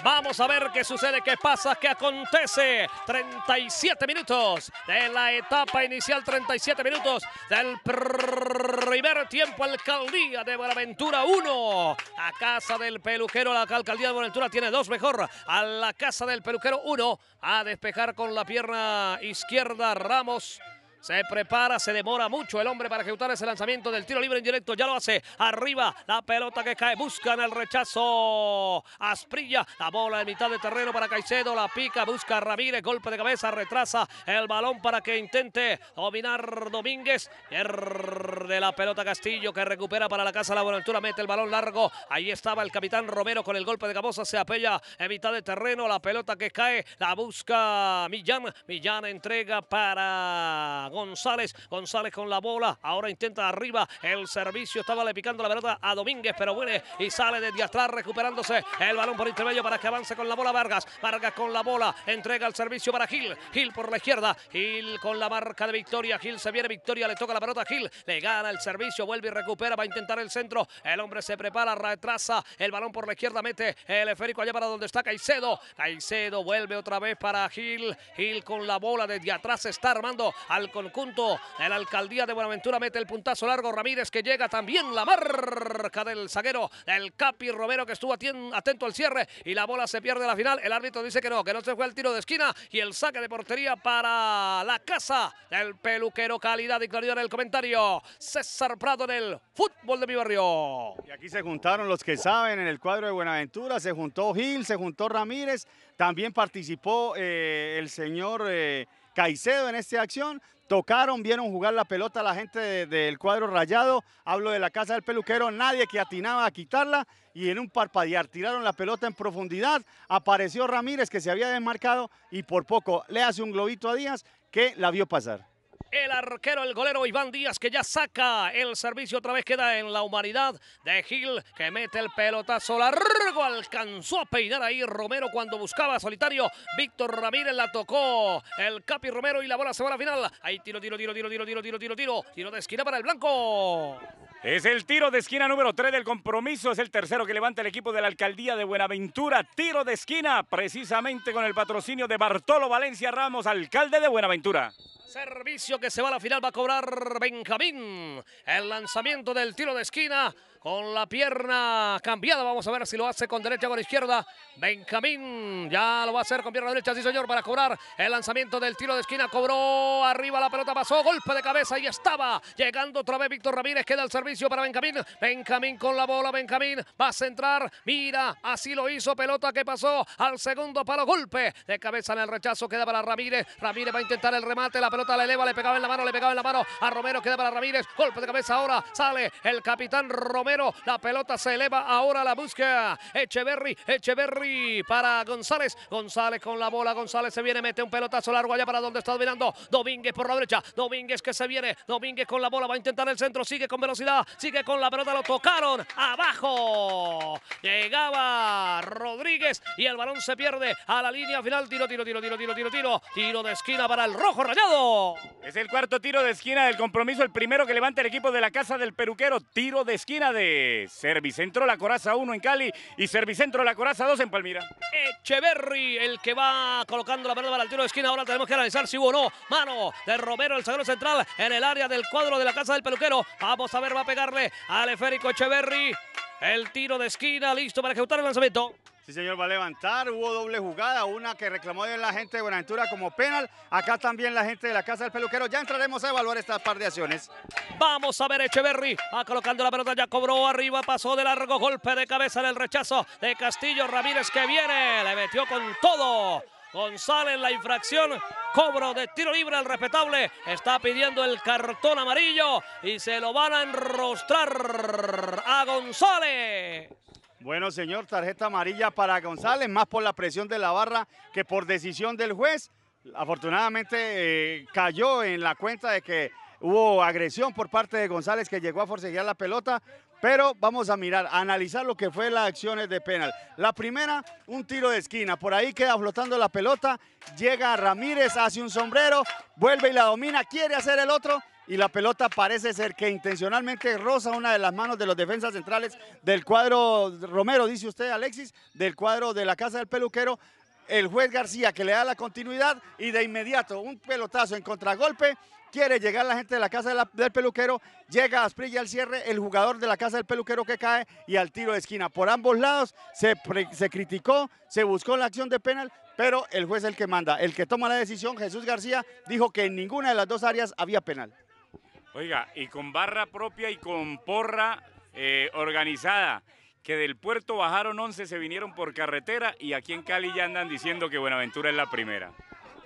Vamos a ver qué sucede, qué pasa, qué acontece. 37 minutos de la etapa inicial, 37 minutos del primer tiempo. Alcaldía de Buenaventura 1. A casa del peluquero, la alcaldía de Buenaventura tiene dos mejor. A la casa del peluquero 1. A despejar con la pierna izquierda Ramos. Se prepara, se demora mucho el hombre para ejecutar ese lanzamiento del tiro libre en directo. Ya lo hace. Arriba la pelota que cae. Buscan el rechazo. Asprilla. La bola en mitad de terreno para Caicedo. La pica. Busca Ramírez. Golpe de cabeza. Retrasa el balón para que intente dominar Domínguez. de la pelota Castillo que recupera para la casa. La Buenaventura mete el balón largo. Ahí estaba el capitán Romero con el golpe de cabeza. Se apella en mitad de terreno. La pelota que cae. La busca Millán. Millán entrega para González. González con la bola. Ahora intenta arriba. El servicio estaba le picando la pelota a Domínguez, pero vuelve y sale desde atrás recuperándose el balón por intermedio para que avance con la bola Vargas. Vargas con la bola. Entrega el servicio para Gil. Gil por la izquierda. Gil con la marca de victoria. Gil se viene victoria. Le toca la pelota a Gil. Le gana el servicio. Vuelve y recupera. Va a intentar el centro. El hombre se prepara. Retrasa el balón por la izquierda. Mete el esférico allá para donde está Caicedo. Caicedo vuelve otra vez para Gil. Gil con la bola desde atrás. Está armando al punto de la alcaldía de Buenaventura. Mete el puntazo largo Ramírez que llega también la marca del zaguero el Capi Romero que estuvo atento al cierre y la bola se pierde a la final. El árbitro dice que no, que no se fue el tiro de esquina y el saque de portería para la casa del peluquero. Calidad y claridad en el comentario. César Prado en el fútbol de mi barrio. Y aquí se juntaron los que saben en el cuadro de Buenaventura. Se juntó Gil, se juntó Ramírez. También participó eh, el señor eh, Caicedo en esta acción tocaron, vieron jugar la pelota la gente del cuadro rayado, hablo de la casa del peluquero, nadie que atinaba a quitarla y en un parpadear tiraron la pelota en profundidad, apareció Ramírez que se había desmarcado y por poco le hace un globito a Díaz que la vio pasar el arquero, el golero Iván Díaz que ya saca el servicio, otra vez queda en la humanidad de Gil que mete el pelotazo largo, alcanzó a peinar ahí Romero cuando buscaba solitario, Víctor Ramírez la tocó, el Capi Romero y la bola se va a la final, ahí tiro, tiro, tiro, tiro, tiro, tiro, tiro, tiro, tiro, tiro de esquina para el blanco. Es el tiro de esquina número 3 del compromiso, es el tercero que levanta el equipo de la alcaldía de Buenaventura. Tiro de esquina, precisamente con el patrocinio de Bartolo Valencia Ramos, alcalde de Buenaventura. Servicio que se va a la final, va a cobrar Benjamín. El lanzamiento del tiro de esquina con la pierna cambiada. Vamos a ver si lo hace con derecha o con izquierda. Benjamín ya lo va a hacer con pierna derecha, sí señor, para cobrar el lanzamiento del tiro de esquina. Cobró arriba la pelota, pasó, golpe de cabeza y estaba llegando otra vez Víctor Ramírez. Queda el servicio para Benjamín. Benjamín con la bola, Benjamín va a centrar. Mira, así lo hizo. Pelota que pasó al segundo palo, golpe de cabeza en el rechazo. Queda para Ramírez. Ramírez va a intentar el remate. La pelota la eleva, le pegaba en la mano, le pegaba en la mano a Romero. Queda para Ramírez, golpe de cabeza ahora. Sale el capitán Romero la pelota se eleva, ahora la búsqueda Echeverry, Echeverry para González. González con la bola, González se viene, mete un pelotazo largo allá para donde está dominando. Domínguez por la derecha, Domínguez que se viene, Domínguez con la bola, va a intentar el centro, sigue con velocidad, sigue con la pelota, lo tocaron abajo. Llegaba Rodríguez y el balón se pierde a la línea final. Tiro, tiro, tiro, tiro, tiro, tiro, tiro. Tiro de esquina para el rojo rayado. Es el cuarto tiro de esquina del compromiso, el primero que levanta el equipo de la casa del peruquero. Tiro de esquina de Servicentro La Coraza 1 en Cali y Servicentro La Coraza 2 en Palmira. Echeverry, el que va colocando la pelota el tiro de esquina. Ahora tenemos que analizar si hubo o no. Mano de Romero, el zaguero central, en el área del cuadro de la casa del peluquero. Vamos a ver, va a pegarle al esférico Echeverry. El tiro de esquina, listo para ejecutar el lanzamiento. El señor, va a levantar. Hubo doble jugada, una que reclamó de la gente de Buenaventura como penal. Acá también la gente de la Casa del Peluquero. Ya entraremos a evaluar estas par de acciones. Vamos a ver Echeverry. Va colocando la pelota, ya cobró arriba, pasó de largo golpe de cabeza en el rechazo de Castillo Ramírez que viene. Le metió con todo. González la infracción, cobro de tiro libre al respetable, está pidiendo el cartón amarillo y se lo van a enrostrar a González. Bueno, señor, tarjeta amarilla para González, más por la presión de la barra que por decisión del juez. Afortunadamente eh, cayó en la cuenta de que hubo agresión por parte de González que llegó a forcejear la pelota, pero vamos a mirar, a analizar lo que fue las acciones de penal. La primera, un tiro de esquina, por ahí queda flotando la pelota, llega Ramírez, hace un sombrero, vuelve y la domina, quiere hacer el otro, y la pelota parece ser que intencionalmente roza una de las manos de los defensas centrales del cuadro Romero, dice usted Alexis, del cuadro de la Casa del Peluquero. El juez García que le da la continuidad y de inmediato un pelotazo en contragolpe quiere llegar la gente de la casa del peluquero, llega Asprilla al cierre, el jugador de la casa del peluquero que cae y al tiro de esquina. Por ambos lados se, se criticó, se buscó la acción de penal, pero el juez es el que manda. El que toma la decisión, Jesús García, dijo que en ninguna de las dos áreas había penal. Oiga, y con barra propia y con porra eh, organizada, que del puerto bajaron 11, se vinieron por carretera y aquí en Cali ya andan diciendo que Buenaventura es la primera.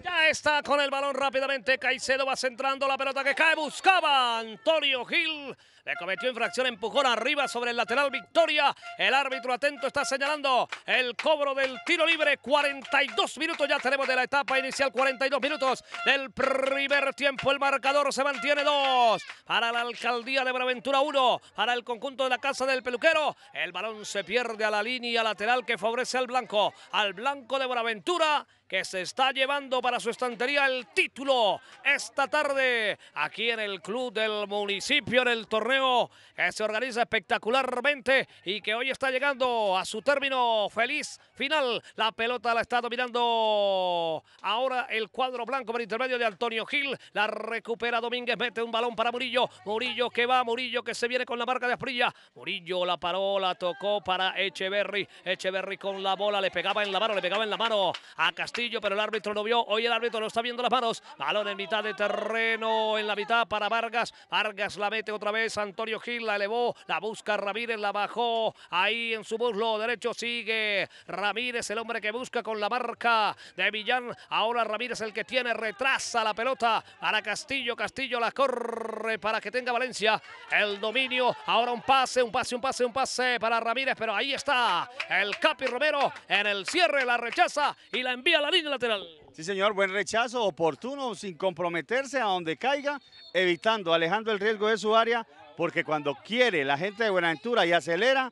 Ya está con el balón rápidamente. Caicedo va centrando la pelota que cae. Buscaba Antonio Gil. Le cometió infracción, empujón arriba sobre el lateral Victoria. El árbitro atento está señalando el cobro del tiro libre. 42 minutos ya tenemos de la etapa inicial. 42 minutos del primer tiempo. El marcador se mantiene dos para la alcaldía de Buenaventura 1. Para el conjunto de la casa del peluquero. El balón se pierde a la línea lateral que favorece al blanco. Al blanco de Buenaventura que se está llevando para su estantería el título esta tarde aquí en el club del municipio en el torneo que se organiza espectacularmente y que hoy está llegando a su término feliz final. La pelota la está dominando ahora el cuadro blanco por intermedio de Antonio Gil. La recupera Domínguez, mete un balón para Murillo. Murillo que va, Murillo que se viene con la marca de Asprilla. Murillo la paró, la tocó para Echeverry. Echeverry con la bola, le pegaba en la mano, le pegaba en la mano a Castillo pero el árbitro no vio. Hoy el árbitro lo está viendo las manos. Balón en mitad de terreno, en la mitad para Vargas. Vargas la mete otra vez. Antonio Gil la elevó, la busca Ramírez, la bajó. Ahí en su muslo derecho sigue Ramírez, el hombre que busca con la marca de Millán. Ahora Ramírez el que tiene, retrasa la pelota para Castillo. Castillo la corre para que tenga Valencia el dominio. Ahora un pase, un pase, un pase, un pase para Ramírez, pero ahí está el Capi Romero en el cierre, la rechaza y la envía a la línea lateral. Sí, señor, buen rechazo, oportuno, sin comprometerse a donde caiga, evitando, alejando el riesgo de su área, porque cuando quiere la gente de Buenaventura y acelera,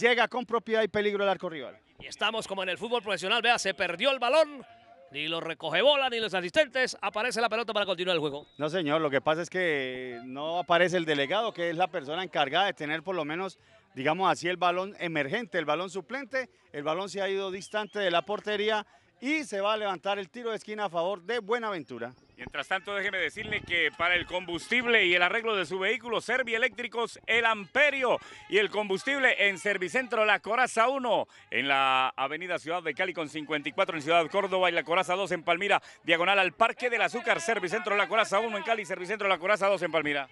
llega con propiedad y peligro el arco rival. Y estamos como en el fútbol profesional, vea, se perdió el balón, ni lo recoge bola, ni los asistentes, aparece la pelota para continuar el juego. No, señor, lo que pasa es que no aparece el delegado, que es la persona encargada de tener por lo menos, digamos así, el balón emergente, el balón suplente, el balón se ha ido distante de la portería y se va a levantar el tiro de esquina a favor de Buenaventura. Mientras tanto, déjeme decirle que para el combustible y el arreglo de su vehículo Servieléctricos, el Amperio y el combustible en Servicentro La Coraza 1, en la Avenida Ciudad de Cali con 54 en Ciudad Córdoba y La Coraza 2 en Palmira, diagonal al Parque del Azúcar, Servicentro La Coraza 1 en Cali, Servicentro La Coraza 2 en Palmira.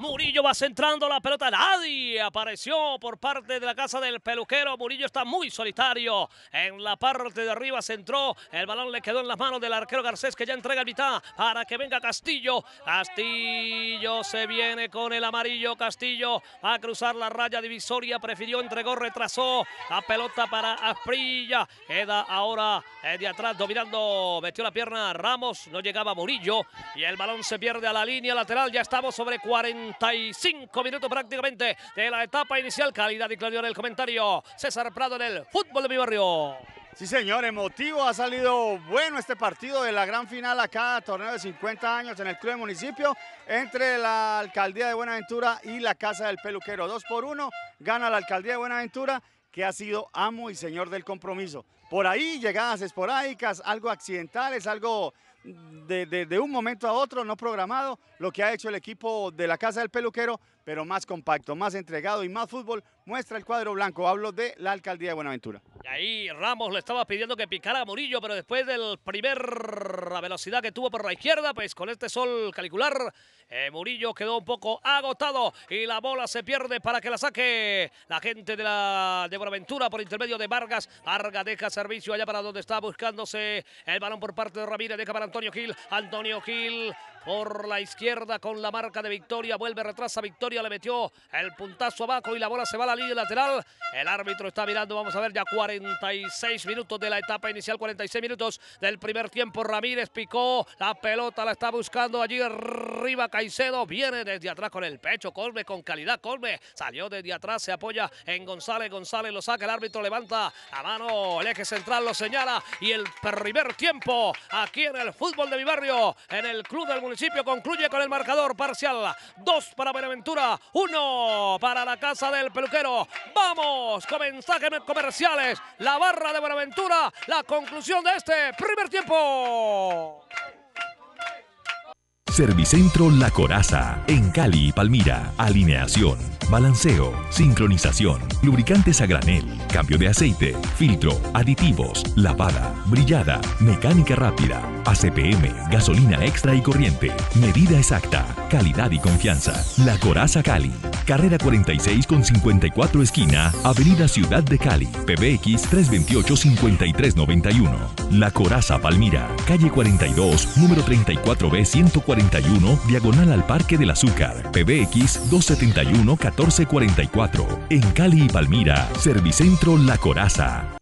Murillo va centrando la pelota. Nadie apareció por parte de la casa del peluquero. Murillo está muy solitario. En la parte de arriba centró. El balón le quedó en las manos del arquero Garcés que ya entrega mitad para que venga Castillo. Castillo se viene con el amarillo. Castillo a cruzar la raya divisoria. Prefirió, entregó, retrasó la pelota para Asprilla. Queda ahora eh, de atrás dominando. Metió la pierna Ramos. No llegaba Murillo. Y el balón se pierde a la línea lateral. Ya estamos sobre 40. 45 minutos prácticamente de la etapa inicial. Calidad y claridad en el comentario. César Prado en el fútbol de mi barrio. Sí, señor, emotivo. Ha salido bueno este partido de la gran final acá, torneo de 50 años en el Club de Municipio, entre la Alcaldía de Buenaventura y la Casa del Peluquero. Dos por uno, gana la Alcaldía de Buenaventura, que ha sido amo y señor del compromiso. Por ahí, llegadas esporádicas, algo accidentales, algo de, un momento a otro, no programado, lo que ha hecho el equipo de la Casa del Peluquero, pero más compacto, más entregado y más fútbol muestra el cuadro blanco. Hablo de la alcaldía de Buenaventura. Y ahí Ramos le estaba pidiendo que picara a Murillo, pero después del primer la velocidad que tuvo por la izquierda, pues con este sol calicular eh, Murillo quedó un poco agotado y la bola se pierde para que la saque la gente de, la, de Buenaventura por intermedio de Vargas. Vargas deja servicio allá para donde está buscándose el balón por parte de Ramírez, deja para Antonio Gil. Antonio Gil por la izquierda con la marca de Victoria, vuelve, retrasa Victoria, le metió el puntazo abajo y la bola se va a la lateral. El árbitro está mirando, vamos a ver, ya 46 minutos de la etapa inicial, 46 minutos del primer tiempo. Ramírez picó la pelota, la está buscando allí arriba Caicedo. Viene desde atrás con el pecho, Colme con calidad, Colme salió desde atrás, se apoya en González, González lo saca, el árbitro levanta la mano, el eje central lo señala y el primer tiempo aquí en el fútbol de mi barrio, en el club del municipio, concluye con el marcador parcial. Dos para Buenaventura uno para la casa del peluquero. Vamos, con mensajes comerciales, la barra de Buenaventura, la conclusión de este primer tiempo. Servicentro La Coraza, en Cali y Palmira. Alineación, balanceo, sincronización, lubricantes a granel, cambio de aceite, filtro, aditivos, lavada, brillada, mecánica rápida, ACPM, gasolina extra y corriente, medida exacta, calidad y confianza. La Coraza Cali, carrera 46 con 54 esquina, Avenida Ciudad de Cali, PBX 328-5391. La Coraza Palmira, calle 42, número 34B 140 diagonal al Parque del Azúcar. PBX 271-1444. En Cali y Palmira, Servicentro La Coraza.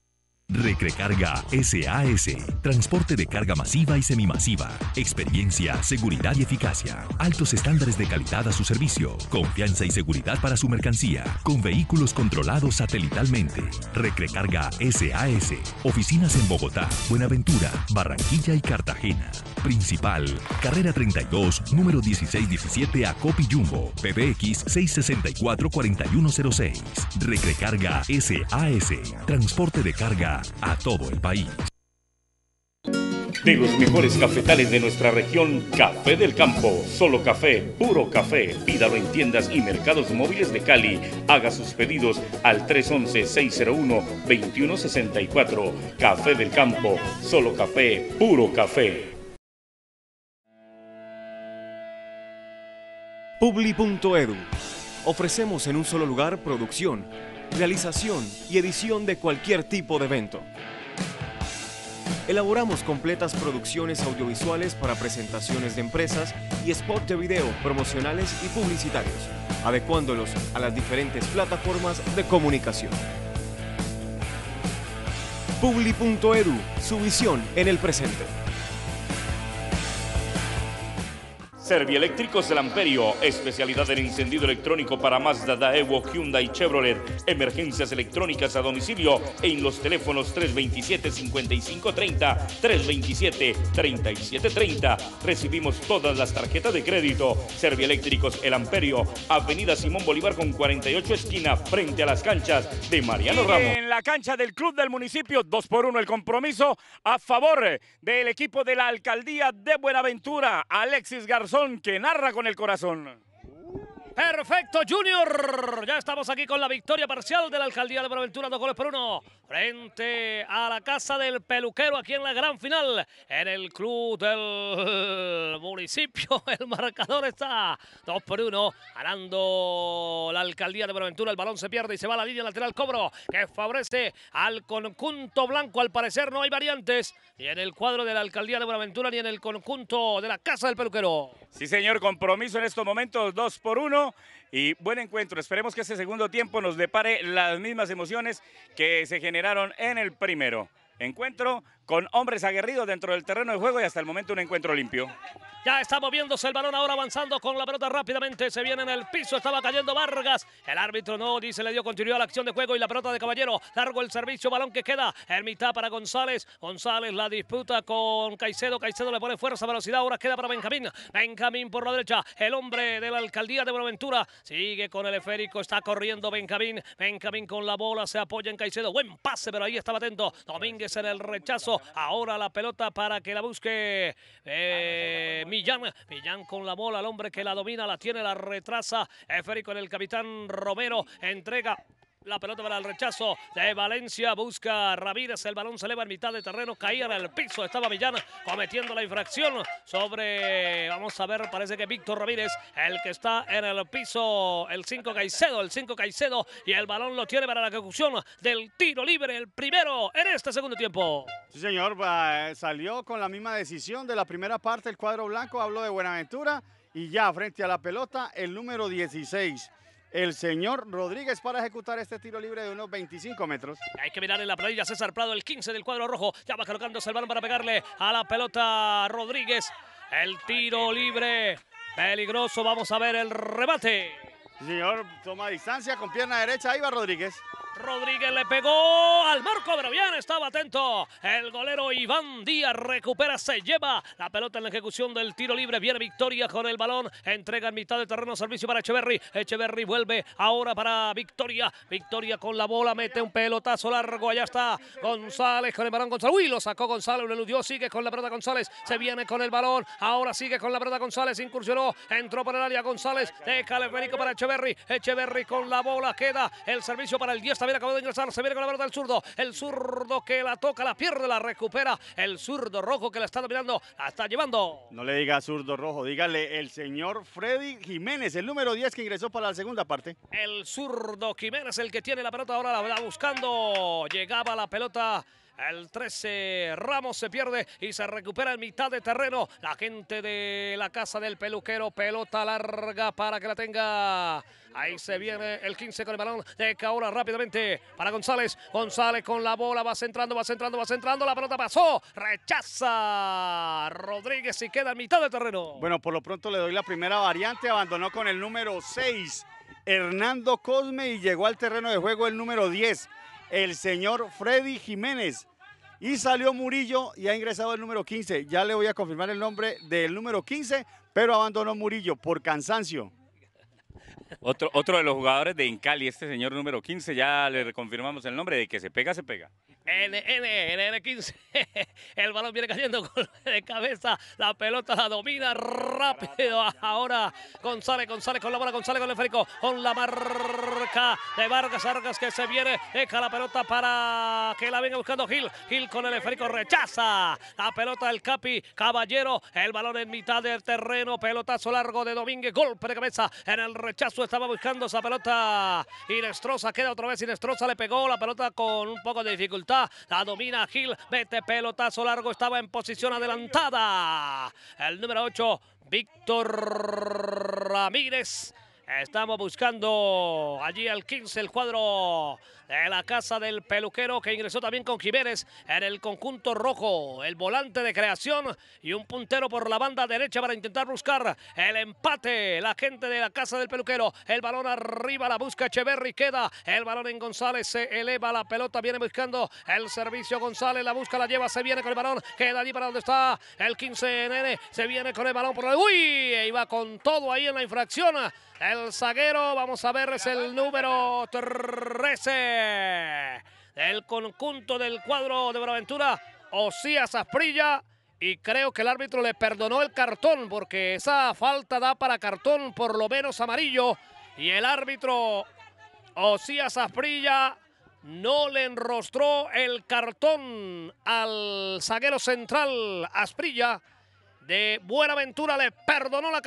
Recrecarga SAS. Transporte de carga masiva y semimasiva. Experiencia, seguridad y eficacia. Altos estándares de calidad a su servicio. Confianza y seguridad para su mercancía. Con vehículos controlados satelitalmente. Recrecarga SAS. Oficinas en Bogotá, Buenaventura, Barranquilla y Cartagena. Principal, carrera 32, número 1617 a Copi Jumbo, PBX 664-4106. Recrecarga SAS, transporte de carga a todo el país. De los mejores cafetales de nuestra región, Café del Campo. Solo café, puro café. Pídalo en tiendas y mercados móviles de Cali. Haga sus pedidos al 311-601-2164. Café del Campo. Solo café, puro café. Publi.edu. Ofrecemos en un solo lugar producción, realización y edición de cualquier tipo de evento. Elaboramos completas producciones audiovisuales para presentaciones de empresas y spot de video promocionales y publicitarios, adecuándolos a las diferentes plataformas de comunicación. Publi.edu, su visión en el presente. Servieléctricos El Amperio, especialidad en encendido electrónico para Mazda, Daewoo, Hyundai, Chevrolet, emergencias electrónicas a domicilio en los teléfonos 327-5530, 327-3730. Recibimos todas las tarjetas de crédito. Servieléctricos El Amperio, Avenida Simón Bolívar con 48 esquina, frente a las canchas de Mariano Ramos. En la cancha del Club del Municipio, 2 por 1 el compromiso a favor del equipo de la Alcaldía de Buenaventura, Alexis Garzón que narra con el corazón. Perfecto, Junior. Ya estamos aquí con la victoria parcial de la alcaldía de Buenaventura, dos goles por uno. Frente a la casa del peluquero, aquí en la gran final, en el club del municipio. El marcador está dos por uno, ganando la alcaldía de Buenaventura. El balón se pierde y se va a la línea lateral cobro, que favorece al conjunto blanco. Al parecer no hay variantes ni en el cuadro de la alcaldía de Buenaventura ni en el conjunto de la casa del peluquero. Sí, señor, compromiso en estos momentos, dos por uno y buen encuentro. Esperemos que este segundo tiempo nos depare las mismas emociones que se generaron en el primero. Encuentro con hombres aguerridos dentro del terreno de juego y hasta el momento un encuentro limpio. Ya está moviéndose el balón ahora avanzando con la pelota rápidamente. Se viene en el piso, estaba cayendo Vargas. El árbitro no dice, le dio continuidad a la acción de juego y la pelota de caballero. Largo el servicio, balón que queda en mitad para González. González la disputa con Caicedo. Caicedo le pone fuerza, velocidad. Ahora queda para Benjamín. Benjamín por la derecha. El hombre de la alcaldía de Buenaventura sigue con el esférico. Está corriendo Benjamín. Benjamín con la bola se apoya en Caicedo. Buen pase, pero ahí estaba atento. Domínguez en el rechazo. Ahora la pelota para que la busque eh, Millán. Millán con la bola, el hombre que la domina, la tiene, la retrasa. Eferi en el capitán Romero. Entrega la pelota para el rechazo de Valencia. Busca Ramírez. El balón se eleva en mitad de terreno. Caía en el piso. Estaba Millán cometiendo la infracción sobre. Vamos a ver. Parece que Víctor Ramírez, el que está en el piso. El 5 Caicedo. El 5 Caicedo. Y el balón lo tiene para la ejecución del tiro libre. El primero en este segundo tiempo. Sí, señor. Salió con la misma decisión de la primera parte. El cuadro blanco. Habló de Buenaventura. Y ya frente a la pelota, el número 16 el señor Rodríguez para ejecutar este tiro libre de unos 25 metros. Hay que mirar en la playa César Prado, el 15 del cuadro rojo. Ya va colocando el balón para pegarle a la pelota Rodríguez. El tiro libre peligroso. Vamos a ver el remate. señor, toma distancia con pierna derecha. Ahí va Rodríguez. Rodríguez le pegó al marco, pero bien, estaba atento. El golero Iván Díaz recupera, se lleva la pelota en la ejecución del tiro libre. Viene Victoria con el balón, entrega en mitad del terreno servicio para Echeverry. Echeverry vuelve ahora para Victoria. Victoria con la bola, mete un pelotazo largo. Allá está González con el balón. González, uy, lo sacó González, lo eludió, sigue con la pelota González. Se viene con el balón, ahora sigue con la pelota González, incursionó, entró por el área González. Deja el para Echeverry. Echeverry con la bola, queda el servicio para el 10 de ingresar. Se viene con la pelota el zurdo. El zurdo que la toca, la pierde, la recupera. El zurdo rojo que la está dominando, la está llevando. No le diga zurdo rojo, dígale el señor Freddy Jiménez, el número 10 que ingresó para la segunda parte. El zurdo Jiménez, el que tiene la pelota ahora, la va buscando. Llegaba la pelota. El 13 Ramos se pierde y se recupera en mitad de terreno. La gente de la casa del peluquero, pelota larga para que la tenga. Ahí se viene el 15 con el balón de rápidamente para González. González con la bola, va centrando, va centrando, va centrando. La pelota pasó, rechaza Rodríguez y queda en mitad de terreno. Bueno, por lo pronto le doy la primera variante. Abandonó con el número 6, Hernando Cosme, y llegó al terreno de juego el número 10, el señor Freddy Jiménez. Y salió Murillo y ha ingresado el número 15. Ya le voy a confirmar el nombre del número 15, pero abandonó Murillo por cansancio. Otro, otro de los jugadores de Incali, este señor número 15, ya le confirmamos el nombre, de que se pega, se pega. NN, 15 El balón viene cayendo de cabeza. La pelota la domina rápido. Ahora González, González con la bola, González con el férico. Con la marca de Vargas, Vargas que se viene. Deja la pelota para que la venga buscando Gil. Gil con el esférico rechaza la pelota del Capi. Caballero, el balón en mitad del terreno. Pelotazo largo de Domínguez. Golpe de cabeza en el rechazo estaba buscando esa pelota. Inestrosa queda otra vez. Inestrosa le pegó la pelota con un poco de dificultad. La domina Gil. Mete pelotazo largo. Estaba en posición adelantada. El número 8, Víctor Ramírez. Estamos buscando allí al 15, el cuadro de la casa del peluquero que ingresó también con Jiménez en el conjunto rojo. El volante de creación y un puntero por la banda derecha para intentar buscar el empate. La gente de la casa del peluquero. El balón arriba la busca Echeverry. Queda el balón en González. Se eleva la pelota. Viene buscando el servicio González. La busca, la lleva. Se viene con el balón. Queda allí para donde está el 15 N Se viene con el balón por el... ¡Uy! va con todo ahí en la infracción. El zaguero, vamos a ver, es el número 13 del conjunto del cuadro de Buenaventura, Osías Asprilla. Y creo que el árbitro le perdonó el cartón porque esa falta da para cartón, por lo menos amarillo. Y el árbitro Osías Asprilla no le enrostró el cartón al zaguero central Asprilla. De Buenaventura le perdonó la,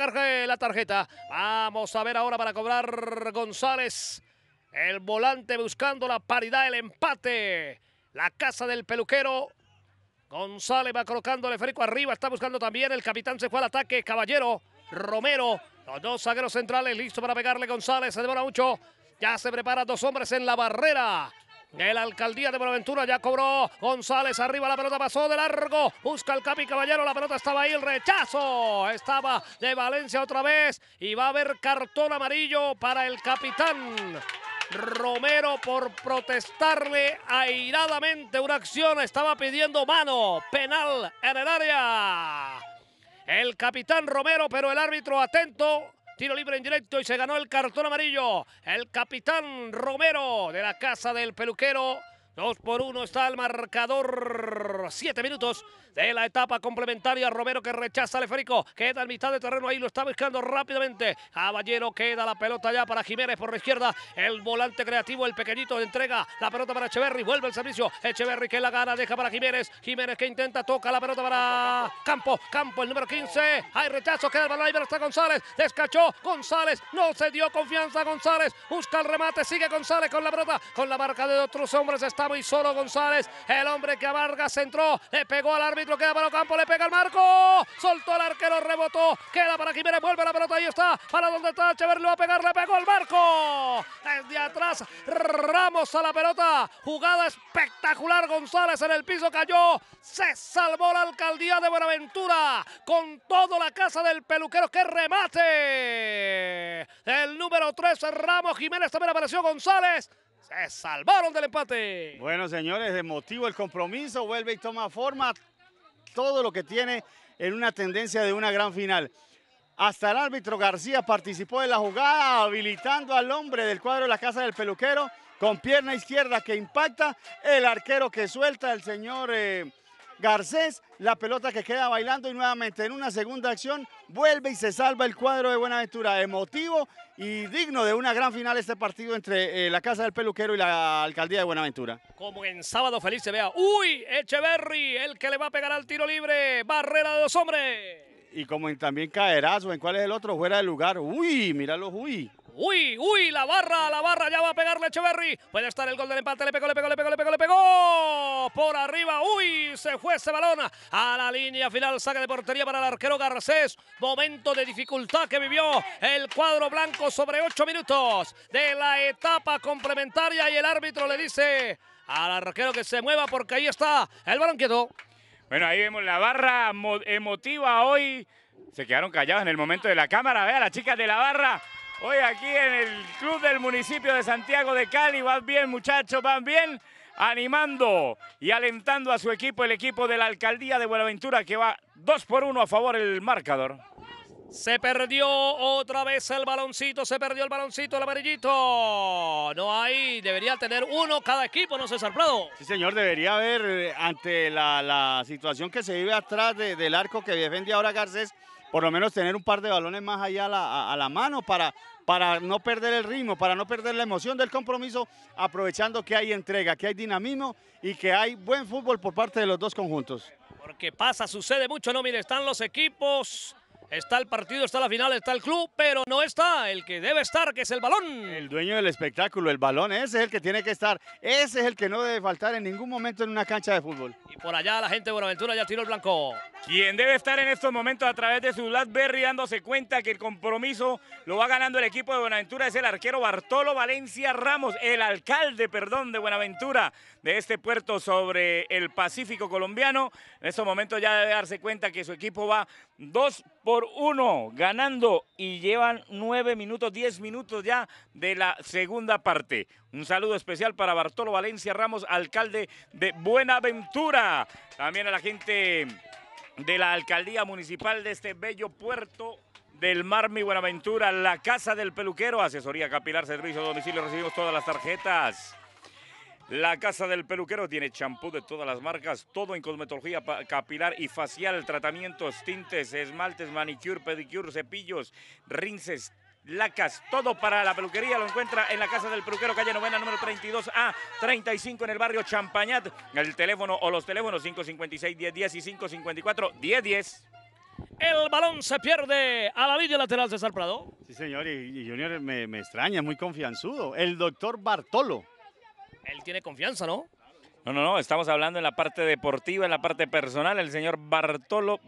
la tarjeta. Vamos a ver ahora para cobrar González. El volante buscando la paridad, el empate. La casa del peluquero. González va colocando el arriba. Está buscando también. El capitán se fue al ataque. Caballero, Romero. Los dos zagueros centrales listos para pegarle González. Se demora mucho. Ya se prepara dos hombres en la barrera. El alcaldía de Buenaventura ya cobró. González arriba, la pelota pasó de largo. Busca el Capi Caballero, la pelota estaba ahí, el rechazo. Estaba de Valencia otra vez. Y va a haber cartón amarillo para el capitán. Romero por protestarle airadamente una acción. Estaba pidiendo mano, penal en el área. El capitán Romero, pero el árbitro atento. Tiro libre en directo y se ganó el cartón amarillo. El capitán Romero de la casa del peluquero Dos por uno está el marcador. Siete minutos de la etapa complementaria. Romero que rechaza a Leferico Queda en mitad de terreno. Ahí lo está buscando rápidamente. Caballero queda la pelota ya para Jiménez por la izquierda. El volante creativo, el pequeñito, entrega la pelota para Echeverry. Vuelve el servicio. Echeverry que la gana, deja para Jiménez. Jiménez que intenta, toca la pelota para Campo. Campo, el número 15. Hay rechazo. Queda el balón ahí. está González. Descachó González. No se dio confianza González. Busca el remate. Sigue González con la pelota. Con la marca de otros hombres. Está y muy solo González, el hombre que a Vargas entró, le pegó al árbitro, queda para campo le pega al marco, soltó al arquero, rebotó, queda para Jiménez, vuelve la pelota, ahí está, para donde está Chever, le va a pegar, le pegó al marco, desde atrás Ramos a la pelota, jugada espectacular, González en el piso cayó, se salvó la alcaldía de Buenaventura, con toda la casa del peluquero, que remate, el número 3 Ramos Jiménez, también apareció González, se salvaron del empate. Bueno, señores, de motivo el compromiso. Vuelve y toma forma todo lo que tiene en una tendencia de una gran final. Hasta el árbitro García participó de la jugada, habilitando al hombre del cuadro de la casa del peluquero con pierna izquierda que impacta, el arquero que suelta, el señor eh, Garcés, la pelota que queda bailando y nuevamente en una segunda acción vuelve y se salva el cuadro de Buenaventura. Emotivo y digno de una gran final este partido entre eh, la Casa del Peluquero y la Alcaldía de Buenaventura. Como en Sábado Feliz se vea. ¡Uy! Echeverry, el que le va a pegar al tiro libre. Barrera de dos hombres y como también o ¿en cuál es el otro? Fuera del lugar. Uy, míralo, uy. Uy, uy, la barra, la barra, ya va a pegarle Echeverry. Puede estar el gol del empate, le pegó, le pegó, le pegó, le pegó, le pegó. Por arriba, uy, se fue ese balón a la línea final, Saca de portería para el arquero Garcés. Momento de dificultad que vivió el cuadro blanco sobre ocho minutos de la etapa complementaria y el árbitro le dice al arquero que se mueva porque ahí está el balón quieto. Bueno, ahí vemos la barra emotiva hoy. Se quedaron calladas en el momento de la cámara. Vean las chicas de la barra. Hoy aquí en el club del municipio de Santiago de Cali. Van bien, muchachos, van bien. Animando y alentando a su equipo, el equipo de la alcaldía de Buenaventura, que va 2 por 1 a favor el marcador. Se perdió otra vez el baloncito, se perdió el baloncito, el amarillito. No hay, debería tener uno cada equipo, no César Prado. Sí, señor, debería haber, eh, ante la, situación que se vive atrás del arco que defiende ahora Garcés, por lo menos tener un par de balones más allá a la, mano para, para no perder el ritmo, para no perder la emoción del compromiso, aprovechando que hay entrega, que hay dinamismo y que hay buen fútbol por parte de los dos conjuntos. Porque pasa, sucede mucho, ¿no? Mire, están los equipos Está el partido, está la final, está el club, pero no está el que debe estar, que es el balón. El dueño del espectáculo, el balón, ese es el que tiene que estar. Ese es el que no debe faltar en ningún momento en una cancha de fútbol. Y por allá la gente de Buenaventura ya tiró el blanco. Quien debe estar en estos momentos a través de su Blackberry dándose cuenta que el compromiso lo va ganando el equipo de Buenaventura es el arquero Bartolo Valencia Ramos, el alcalde, perdón, de Buenaventura, de este puerto sobre el Pacífico colombiano. En estos momentos ya debe darse cuenta que su equipo va dos por uno, ganando y llevan nueve minutos, diez minutos ya de la segunda parte. Un saludo especial para Bartolo Valencia Ramos, alcalde de Buenaventura. También a la gente de la alcaldía municipal de este bello puerto del mar, mi Buenaventura, la casa del peluquero, asesoría capilar, servicio domicilio, recibimos todas las tarjetas. La Casa del Peluquero tiene champú de todas las marcas, todo en cosmetología capilar y facial, tratamientos, tintes, esmaltes, manicure, pedicure, cepillos, rinces, lacas, todo para la peluquería. Lo encuentra en la Casa del Peluquero, calle novena, número 32A, 35 en el barrio Champañat. El teléfono o los teléfonos 556-1010 y 554-1010. El balón se pierde a la línea lateral César Prado. Sí, señor, y, Junior me, me extraña, muy confianzudo. El doctor Bartolo él tiene confianza, ¿no? No, no, no, estamos hablando en la parte deportiva, en la parte personal, el señor Bartolo,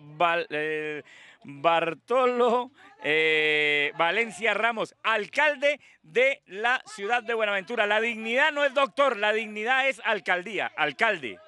eh, Bartolo eh, Valencia Ramos, alcalde de la ciudad de Buenaventura. La dignidad no es doctor, la dignidad es alcaldía, alcalde.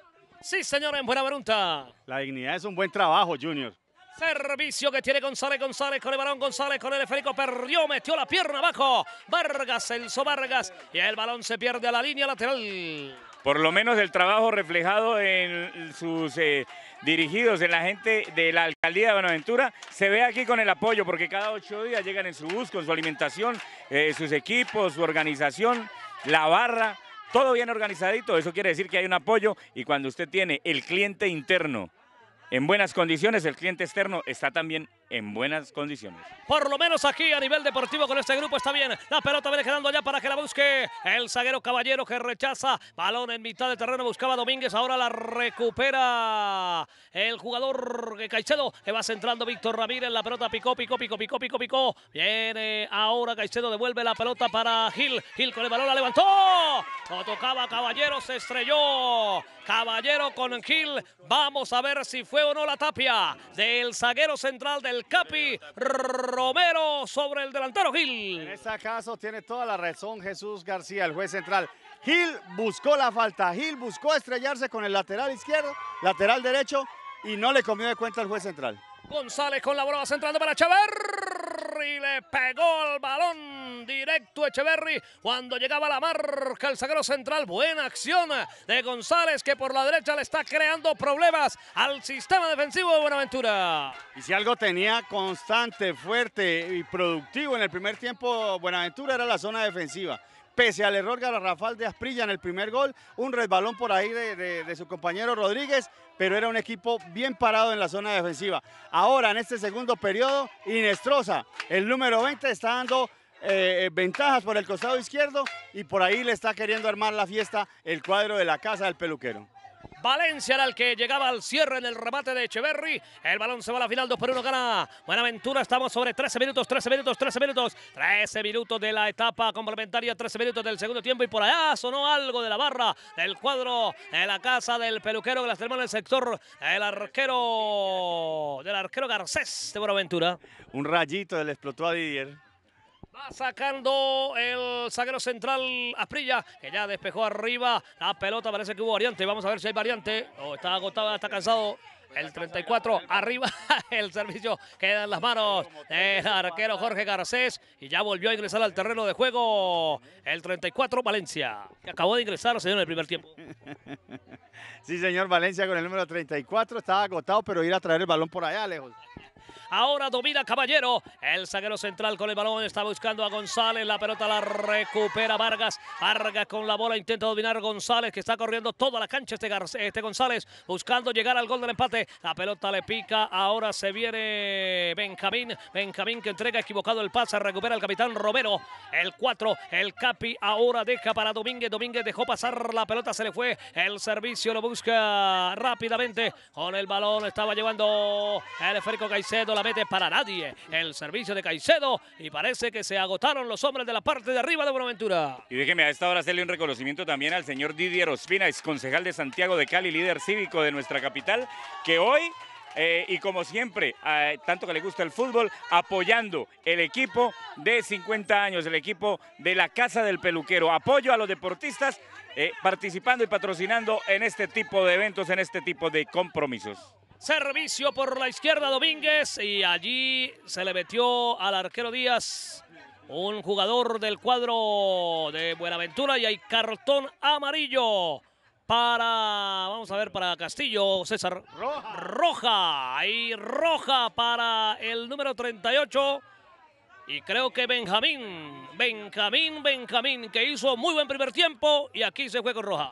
Sí, señor, en buena voluntad. La dignidad es un buen trabajo, Junior. Servicio que tiene González, González con el balón, González con el esférico, perdió, metió la pierna abajo. Vargas, Elso Vargas, y el balón se pierde a la línea lateral. Por lo menos el trabajo reflejado en sus eh, dirigidos, en la gente de la alcaldía de Buenaventura, se ve aquí con el apoyo, porque cada ocho días llegan en su bus, con su alimentación, eh, sus equipos, su organización, la barra, todo bien organizadito. Eso quiere decir que hay un apoyo y cuando usted tiene el cliente interno en buenas condiciones, el cliente externo está también en buenas condiciones. Por lo menos aquí a nivel deportivo con este grupo está bien. La pelota viene quedando allá para que la busque el zaguero Caballero que rechaza. Balón en mitad de terreno buscaba Domínguez. Ahora la recupera el jugador Caicedo que va centrando Víctor Ramírez. La pelota picó, picó, picó, picó, picó, picó. Viene ahora Caicedo devuelve la pelota para Gil. Gil con el balón la levantó. No tocaba Caballero, se estrelló. Caballero con Gil. Vamos a ver si fue o no la tapia del zaguero central del Capi Romero sobre el delantero Gil. En este caso tiene toda la razón Jesús García, el juez central. Gil buscó la falta, Gil buscó estrellarse con el lateral izquierdo, lateral derecho y no le comió de cuenta el juez central. González con la bola central para Chávez. Y le pegó el balón directo Echeverry cuando llegaba la marca el zaguero central. Buena acción de González que por la derecha le está creando problemas al sistema defensivo de Buenaventura. Y si algo tenía constante, fuerte y productivo en el primer tiempo Buenaventura era la zona defensiva pese al error garrafal de Asprilla en el primer gol, un resbalón por ahí de, su compañero Rodríguez, pero era un equipo bien parado en la zona defensiva. Ahora, en este segundo periodo, Inestrosa, el número 20, está dando eh, eh, ventajas por el costado izquierdo y por ahí le está queriendo armar la fiesta el cuadro de la casa del peluquero. Valencia era el que llegaba al cierre en el remate de Echeverry. El balón se va a la final, 2 por 1 gana. Buenaventura, estamos sobre 13 minutos, 13 minutos, 13 minutos. 13 minutos de la etapa complementaria, 13 minutos del segundo tiempo. Y por allá sonó algo de la barra del cuadro de la casa del peluquero que las termina en el sector. El arquero, del arquero Garcés de Buenaventura. Un rayito del explotó a Didier. Va sacando el zaguero central Asprilla, que ya despejó arriba la pelota. Parece que hubo variante. Vamos a ver si hay variante. O oh, está agotado, está cansado. El 34 arriba, el servicio queda en las manos del arquero Jorge Garcés y ya volvió a ingresar al terreno de juego el 34 Valencia. Que acabó de ingresar, señor, en el primer tiempo. Sí, señor, Valencia con el número 34 está agotado, pero ir a traer el balón por allá, lejos. Ahora domina Caballero. El zaguero central con el balón está buscando a González. La pelota la recupera Vargas. Vargas con la bola intenta dominar González que está corriendo toda la cancha este, este González buscando llegar al gol del empate. La pelota le pica. Ahora se viene Benjamín. Benjamín que entrega equivocado el pase. Recupera el capitán Romero. El 4. El Capi ahora deja para Domínguez. Domínguez dejó pasar la pelota. Se le fue. El servicio lo busca rápidamente. Con el balón estaba llevando el Férico Caicedo mete para nadie. El servicio de Caicedo y parece que se agotaron los hombres de la parte de arriba de Buenaventura. Y déjeme a esta hora hacerle un reconocimiento también al señor Didier Ospina, ex concejal de Santiago de Cali, líder cívico de nuestra capital, que hoy eh, y como siempre, tanto que le gusta el fútbol, apoyando el equipo de 50 años, el equipo de la Casa del Peluquero. Apoyo a los deportistas eh, participando y patrocinando en este tipo de eventos, en este tipo de compromisos. Servicio por la izquierda Domínguez y allí se le metió al arquero Díaz un jugador del cuadro de Buenaventura y hay cartón amarillo para, vamos a ver, para Castillo, César. Roja. Roja. Y roja para el número 38. Y creo que Benjamín, Benjamín, Benjamín, que hizo muy buen primer tiempo y aquí se juega con roja.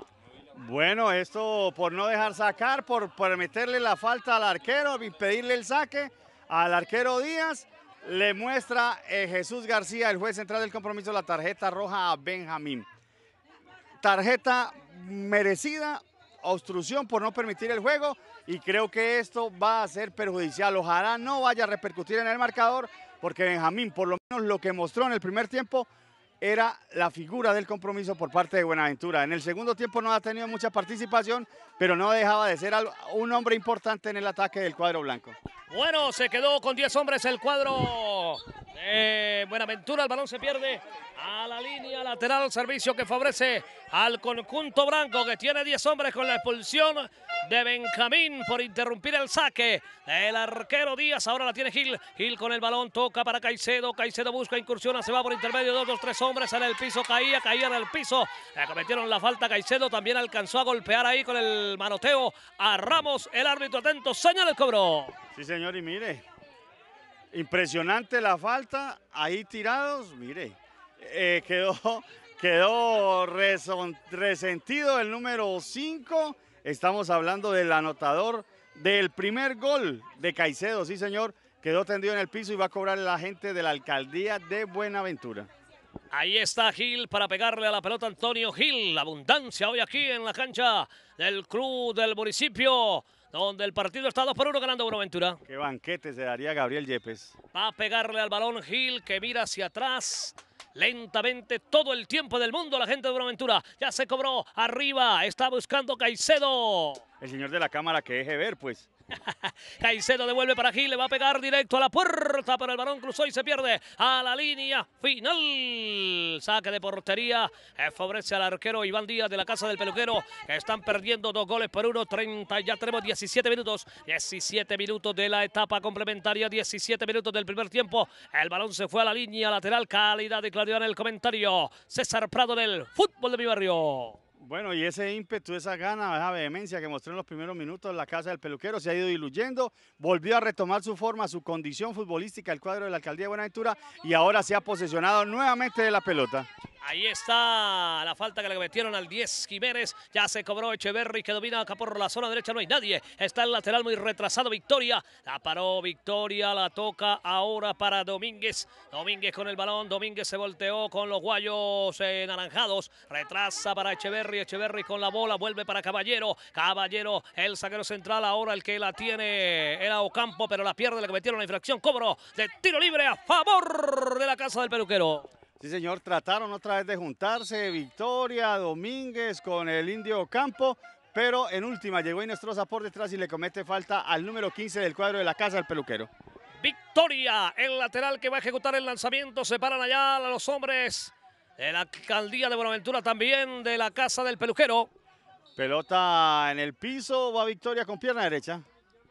Bueno, esto por no dejar sacar, por, permitirle meterle la falta al arquero, impedirle el saque al arquero Díaz. Le muestra eh, Jesús García, el juez central del compromiso, la tarjeta roja a Benjamín. Tarjeta merecida, obstrucción por no permitir el juego y creo que esto va a ser perjudicial. Ojalá no vaya a repercutir en el marcador porque Benjamín, por lo menos lo que mostró en el primer tiempo, era la figura del compromiso por parte de Buenaventura. En el segundo tiempo no ha tenido mucha participación, pero no dejaba de ser un hombre importante en el ataque del cuadro blanco. Bueno, se quedó con 10 hombres el cuadro de Buenaventura. El balón se pierde a la línea lateral, servicio que favorece al conjunto blanco que tiene 10 hombres con la expulsión de Benjamín por interrumpir el saque El arquero Díaz. Ahora la tiene Gil. Gil con el balón toca para Caicedo. Caicedo busca incursiona, se va por intermedio de dos, tres hombres en el piso. Caía, caía en el piso. Le eh, cometieron la falta. Caicedo también alcanzó a golpear ahí con el manoteo a Ramos. El árbitro atento señala el cobro. Sí, señor, y mire. Impresionante la falta. Ahí tirados, mire. Eh, quedó quedó resentido el número 5 Estamos hablando del anotador del primer gol de Caicedo, sí señor. Quedó tendido en el piso y va a cobrar la gente de la alcaldía de Buenaventura. Ahí está Gil para pegarle a la pelota Antonio Gil. Abundancia hoy aquí en la cancha del club del municipio, donde el partido está 2 por 1 ganando Buenaventura. Qué banquete se daría Gabriel Yepes. Va a pegarle al balón Gil que mira hacia atrás lentamente todo el tiempo del mundo la gente de Buenaventura. Ya se cobró arriba, está buscando Caicedo. El señor de la cámara que deje ver, pues Caicedo devuelve para aquí, le va a pegar directo a la puerta, pero el balón cruzó y se pierde a la línea final. Saque de portería, eh, favorece al arquero Iván Díaz de la casa del peluquero. Están perdiendo dos goles por uno, 30, ya tenemos 17 minutos, 17 minutos de la etapa complementaria, 17 minutos del primer tiempo. El balón se fue a la línea lateral, calidad de claridad en el comentario. César Prado del fútbol de mi barrio. Bueno, y ese ímpetu, esa gana, esa vehemencia que mostró en los primeros minutos en la casa del peluquero se ha ido diluyendo, volvió a retomar su forma, su condición futbolística, el cuadro de la alcaldía de Buenaventura y ahora se ha posicionado nuevamente de la pelota. Ahí está la falta que le metieron al 10 Jiménez. Ya se cobró Echeverry que domina acá por la zona derecha. No hay nadie. Está el lateral muy retrasado. Victoria. La paró Victoria. La toca ahora para Domínguez. Domínguez con el balón. Domínguez se volteó con los guayos enaranjados eh, Retrasa para Echeverry. Echeverry. con la bola. Vuelve para Caballero. Caballero, el zaguero central. Ahora el que la tiene era Ocampo, pero la pierde. Le cometieron la infracción. Cobro de tiro libre a favor de la casa del peluquero. Sí, señor, trataron otra vez de juntarse Victoria Domínguez con el Indio Ocampo, pero en última llegó Inestrosa por detrás y le comete falta al número 15 del cuadro de la casa del peluquero. Victoria, el lateral que va a ejecutar el lanzamiento, se paran allá a los hombres de la alcaldía de Buenaventura, también de la casa del peluquero. Pelota en el piso, va Victoria con pierna derecha.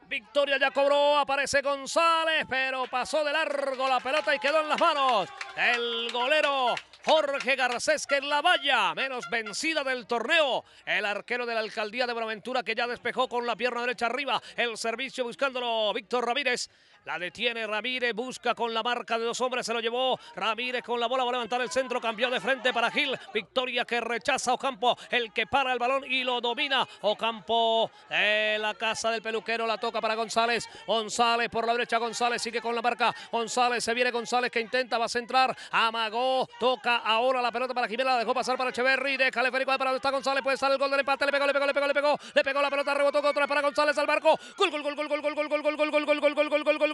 Victoria ya cobró, aparece González, pero pasó de largo la pelota y quedó en las manos el golero Jorge Garcés, que en la valla menos vencida del torneo. El arquero de la alcaldía de Buenaventura que ya despejó con la pierna derecha arriba el servicio buscándolo Víctor Ramírez. La detiene Ramírez, busca con la marca de dos hombres, se lo llevó Ramírez con la bola, va a levantar el centro, cambió de frente para Gil. Victoria que rechaza Ocampo, el que para el balón y lo domina. Ocampo, la casa del peluquero, la toca para González. González por la derecha, González sigue con la marca. González, se viene González que intenta, va a centrar. Amagó, toca ahora la pelota para Jiménez, la dejó pasar para Echeverry. el Férico para donde está González, puede estar el gol del empate. Le pegó, le pegó, le pegó, le pegó. Le pegó la pelota, rebotó otra para González al barco. gol, gol, gol, gol, gol, gol, gol, gol, gol, gol, gol, gol, gol, gol.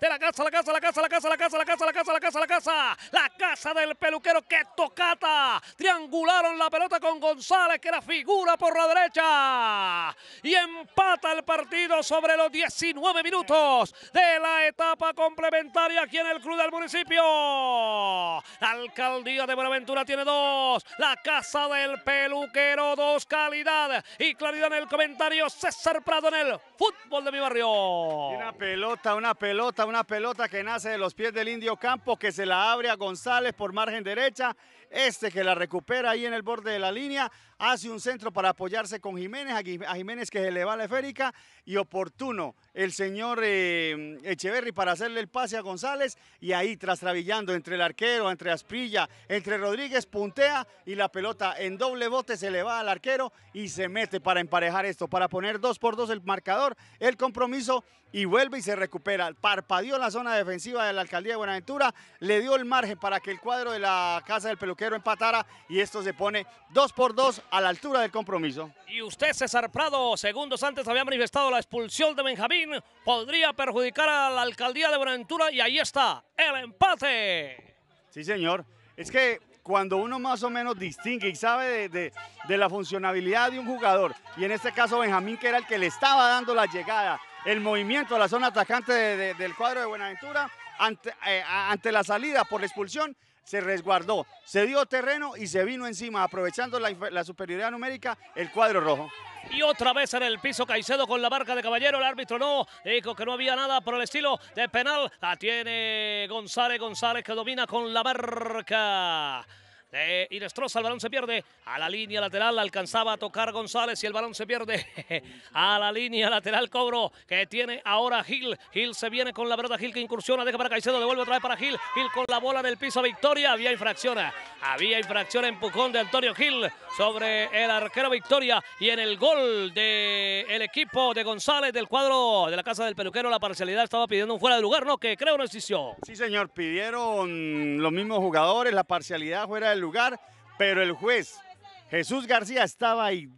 de la casa, la casa, la casa, la casa, la casa, la casa, la casa, la casa, la casa, la casa del peluquero que tocata. Triangularon la pelota con González, que la figura por la derecha. Y empata el partido sobre los 19 minutos de la etapa complementaria aquí en el Club del Municipio. alcaldía de Buenaventura tiene dos. La casa del peluquero, dos calidad y claridad en el comentario. César Prado en el fútbol de mi barrio. Una pelota, una pelota una pelota que nace de los pies del Indio Campo, que se la abre a González por margen derecha. Este que la recupera ahí en el borde de la línea hace un centro para apoyarse con Jiménez, a Jiménez que se le va la esférica y oportuno el señor eh, Echeverry para hacerle el pase a González y ahí trastrabillando entre el arquero, entre Asprilla, entre Rodríguez, puntea y la pelota en doble bote se le va al arquero y se mete para emparejar esto, para poner dos por dos el marcador, el compromiso y vuelve y se recupera. Parpadeó la zona defensiva de la alcaldía de Buenaventura, le dio el margen para que el cuadro de la casa del peluquero empatara y esto se pone dos por 2 a la altura del compromiso. Y usted, César Prado, segundos antes había manifestado la expulsión de Benjamín, podría perjudicar a la alcaldía de Buenaventura y ahí está, el empate. Sí, señor. Es que cuando uno más o menos distingue y sabe de, la funcionabilidad de un jugador, y en este caso Benjamín, que era el que le estaba dando la llegada, el movimiento a la zona atacante del cuadro de Buenaventura, ante, eh, ante la salida por la expulsión, se resguardó, se dio terreno y se vino encima, aprovechando la, superioridad numérica, el cuadro rojo. Y otra vez en el piso Caicedo con la barca de Caballero. El árbitro no dijo que no había nada por el estilo de penal. La tiene González. González que domina con la marca y destroza El balón se pierde a la línea lateral. Alcanzaba a tocar González y el balón se pierde a la línea lateral. Cobro que tiene ahora Gil. Gil se viene con la pelota. Gil que incursiona. Deja para Caicedo. Devuelve otra vez para Gil. Gil con la bola en el piso. Victoria. Había infracción. Había infracción. Empujón de Antonio Gil sobre el arquero Victoria. Y en el gol del el equipo de González del cuadro de la casa del peluquero. La parcialidad estaba pidiendo un fuera de lugar, ¿no? Que creo no existió. Sí, señor. Pidieron los mismos jugadores. La parcialidad fuera del lugar, pero el juez Jesús García estaba ahí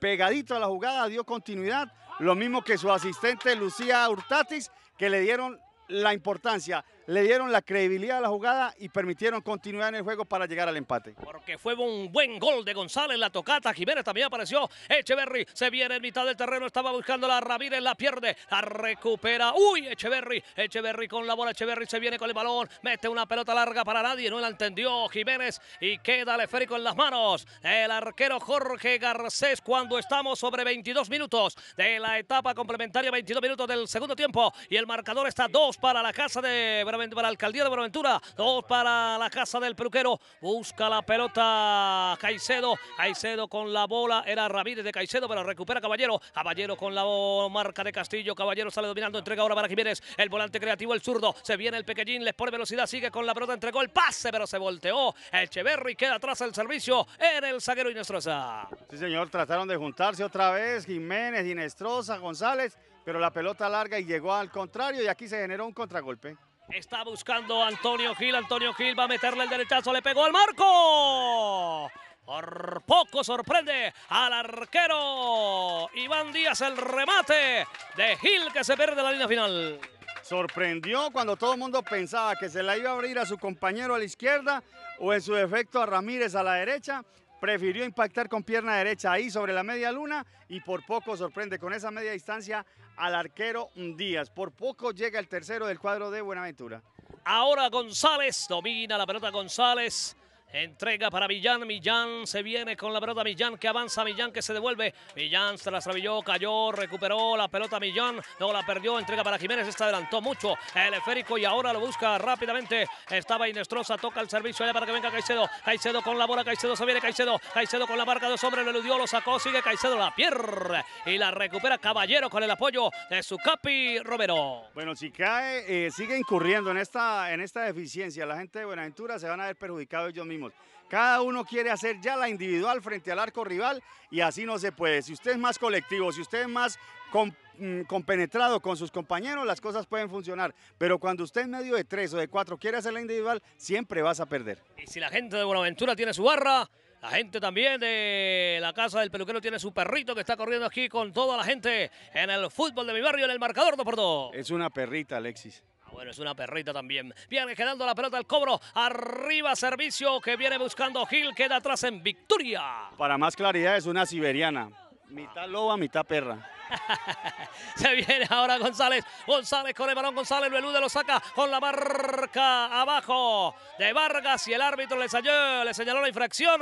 pegadito a la jugada, dio continuidad, lo mismo que su asistente Lucía Hurtatis, que le dieron la importancia le dieron la credibilidad a la jugada y permitieron continuar en el juego para llegar al empate. Porque fue un buen gol de González, la tocata, Jiménez también apareció, Echeverry se viene en mitad del terreno, estaba buscando la Ramírez, la pierde, la recupera, uy, Echeverry, Echeverry con la bola, Echeverry se viene con el balón, mete una pelota larga para nadie, no la entendió Jiménez y queda el esférico en las manos. El arquero Jorge Garcés cuando estamos sobre 22 minutos de la etapa complementaria, 22 minutos del segundo tiempo y el marcador está 2 para la casa de para la alcaldía de Buenaventura. Dos para la casa del peluquero. Busca la pelota Caicedo. Caicedo con la bola. Era Ramírez de Caicedo, pero recupera Caballero. Caballero con la marca de Castillo. Caballero sale dominando. Entrega ahora para Jiménez. El volante creativo, el zurdo. Se viene el pequeñín. Les pone velocidad. Sigue con la pelota. Entregó el pase, pero se volteó. el y queda atrás el servicio. en el zaguero Inestrosa. Sí, señor. Trataron de juntarse otra vez. Jiménez, Inestrosa, González. Pero la pelota larga y llegó al contrario. Y aquí se generó un contragolpe. Está buscando Antonio Gil, Antonio Gil va a meterle el derechazo, le pegó al marco. Por poco sorprende al arquero Iván Díaz el remate de Gil que se pierde la línea final. Sorprendió cuando todo el mundo pensaba que se la iba a abrir a su compañero a la izquierda o en su defecto a Ramírez a la derecha. Prefirió impactar con pierna derecha ahí sobre la media luna y por poco sorprende con esa media distancia al arquero Díaz. Por poco llega el tercero del cuadro de Buenaventura. Ahora González domina la pelota González. Entrega para Millán, Millán se viene con la pelota, Millán que avanza, Millán que se devuelve, Millán se la trabilló, cayó, recuperó la pelota Millán, no la perdió, entrega para Jiménez, se adelantó mucho el esférico y ahora lo busca rápidamente, estaba Inestrosa, toca el servicio allá para que venga Caicedo, Caicedo con la bola, Caicedo se viene, Caicedo, Caicedo con la marca, dos hombres, lo eludió, lo sacó, sigue Caicedo, la pierde y la recupera Caballero con el apoyo de su capi Romero. Bueno, si cae, eh, sigue incurriendo en esta, en esta deficiencia, la gente de Buenaventura se van a ver perjudicados ellos mismos cada uno quiere hacer ya la individual frente al arco rival y así no se puede. Si usted es más colectivo, si usted es más mm, compenetrado con sus compañeros, las cosas pueden funcionar. Pero cuando usted en medio de tres o de cuatro quiere hacer la individual, siempre vas a perder. Y si la gente de Buenaventura tiene su barra, la gente también de la casa del peluquero tiene su perrito que está corriendo aquí con toda la gente en el fútbol de mi barrio, en el marcador 2 por 2 Es una perrita, Alexis bueno, es una perrita también. Viene quedando la pelota al cobro. Arriba servicio que viene buscando Gil. Queda atrás en victoria. Para más claridad es una siberiana. Mitad loba, mitad perra. Se viene ahora González. González con el balón. González lo lo saca con la barca. abajo de Vargas. Y el árbitro le, le señaló la infracción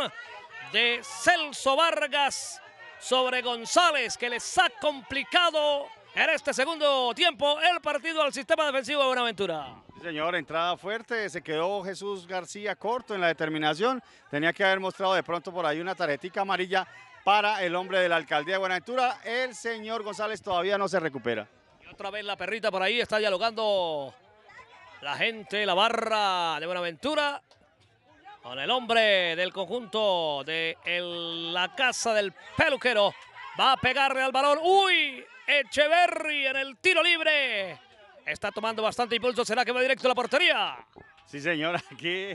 de Celso Vargas sobre González, que les ha complicado en este segundo tiempo el partido al sistema defensivo de Buenaventura. señor, entrada fuerte, se quedó Jesús García corto en la determinación, tenía que haber mostrado de pronto por ahí una tarjetita amarilla para el hombre de la alcaldía de Buenaventura, el señor González todavía no se recupera. Y otra vez la perrita por ahí, está dialogando la gente, la barra de Buenaventura, con el hombre del conjunto de la casa del peluquero. Va a pegarle al balón. ¡Uy! Echeverry en el tiro libre. Está tomando bastante impulso. ¿Será que va directo a la portería? Sí, señor. Aquí,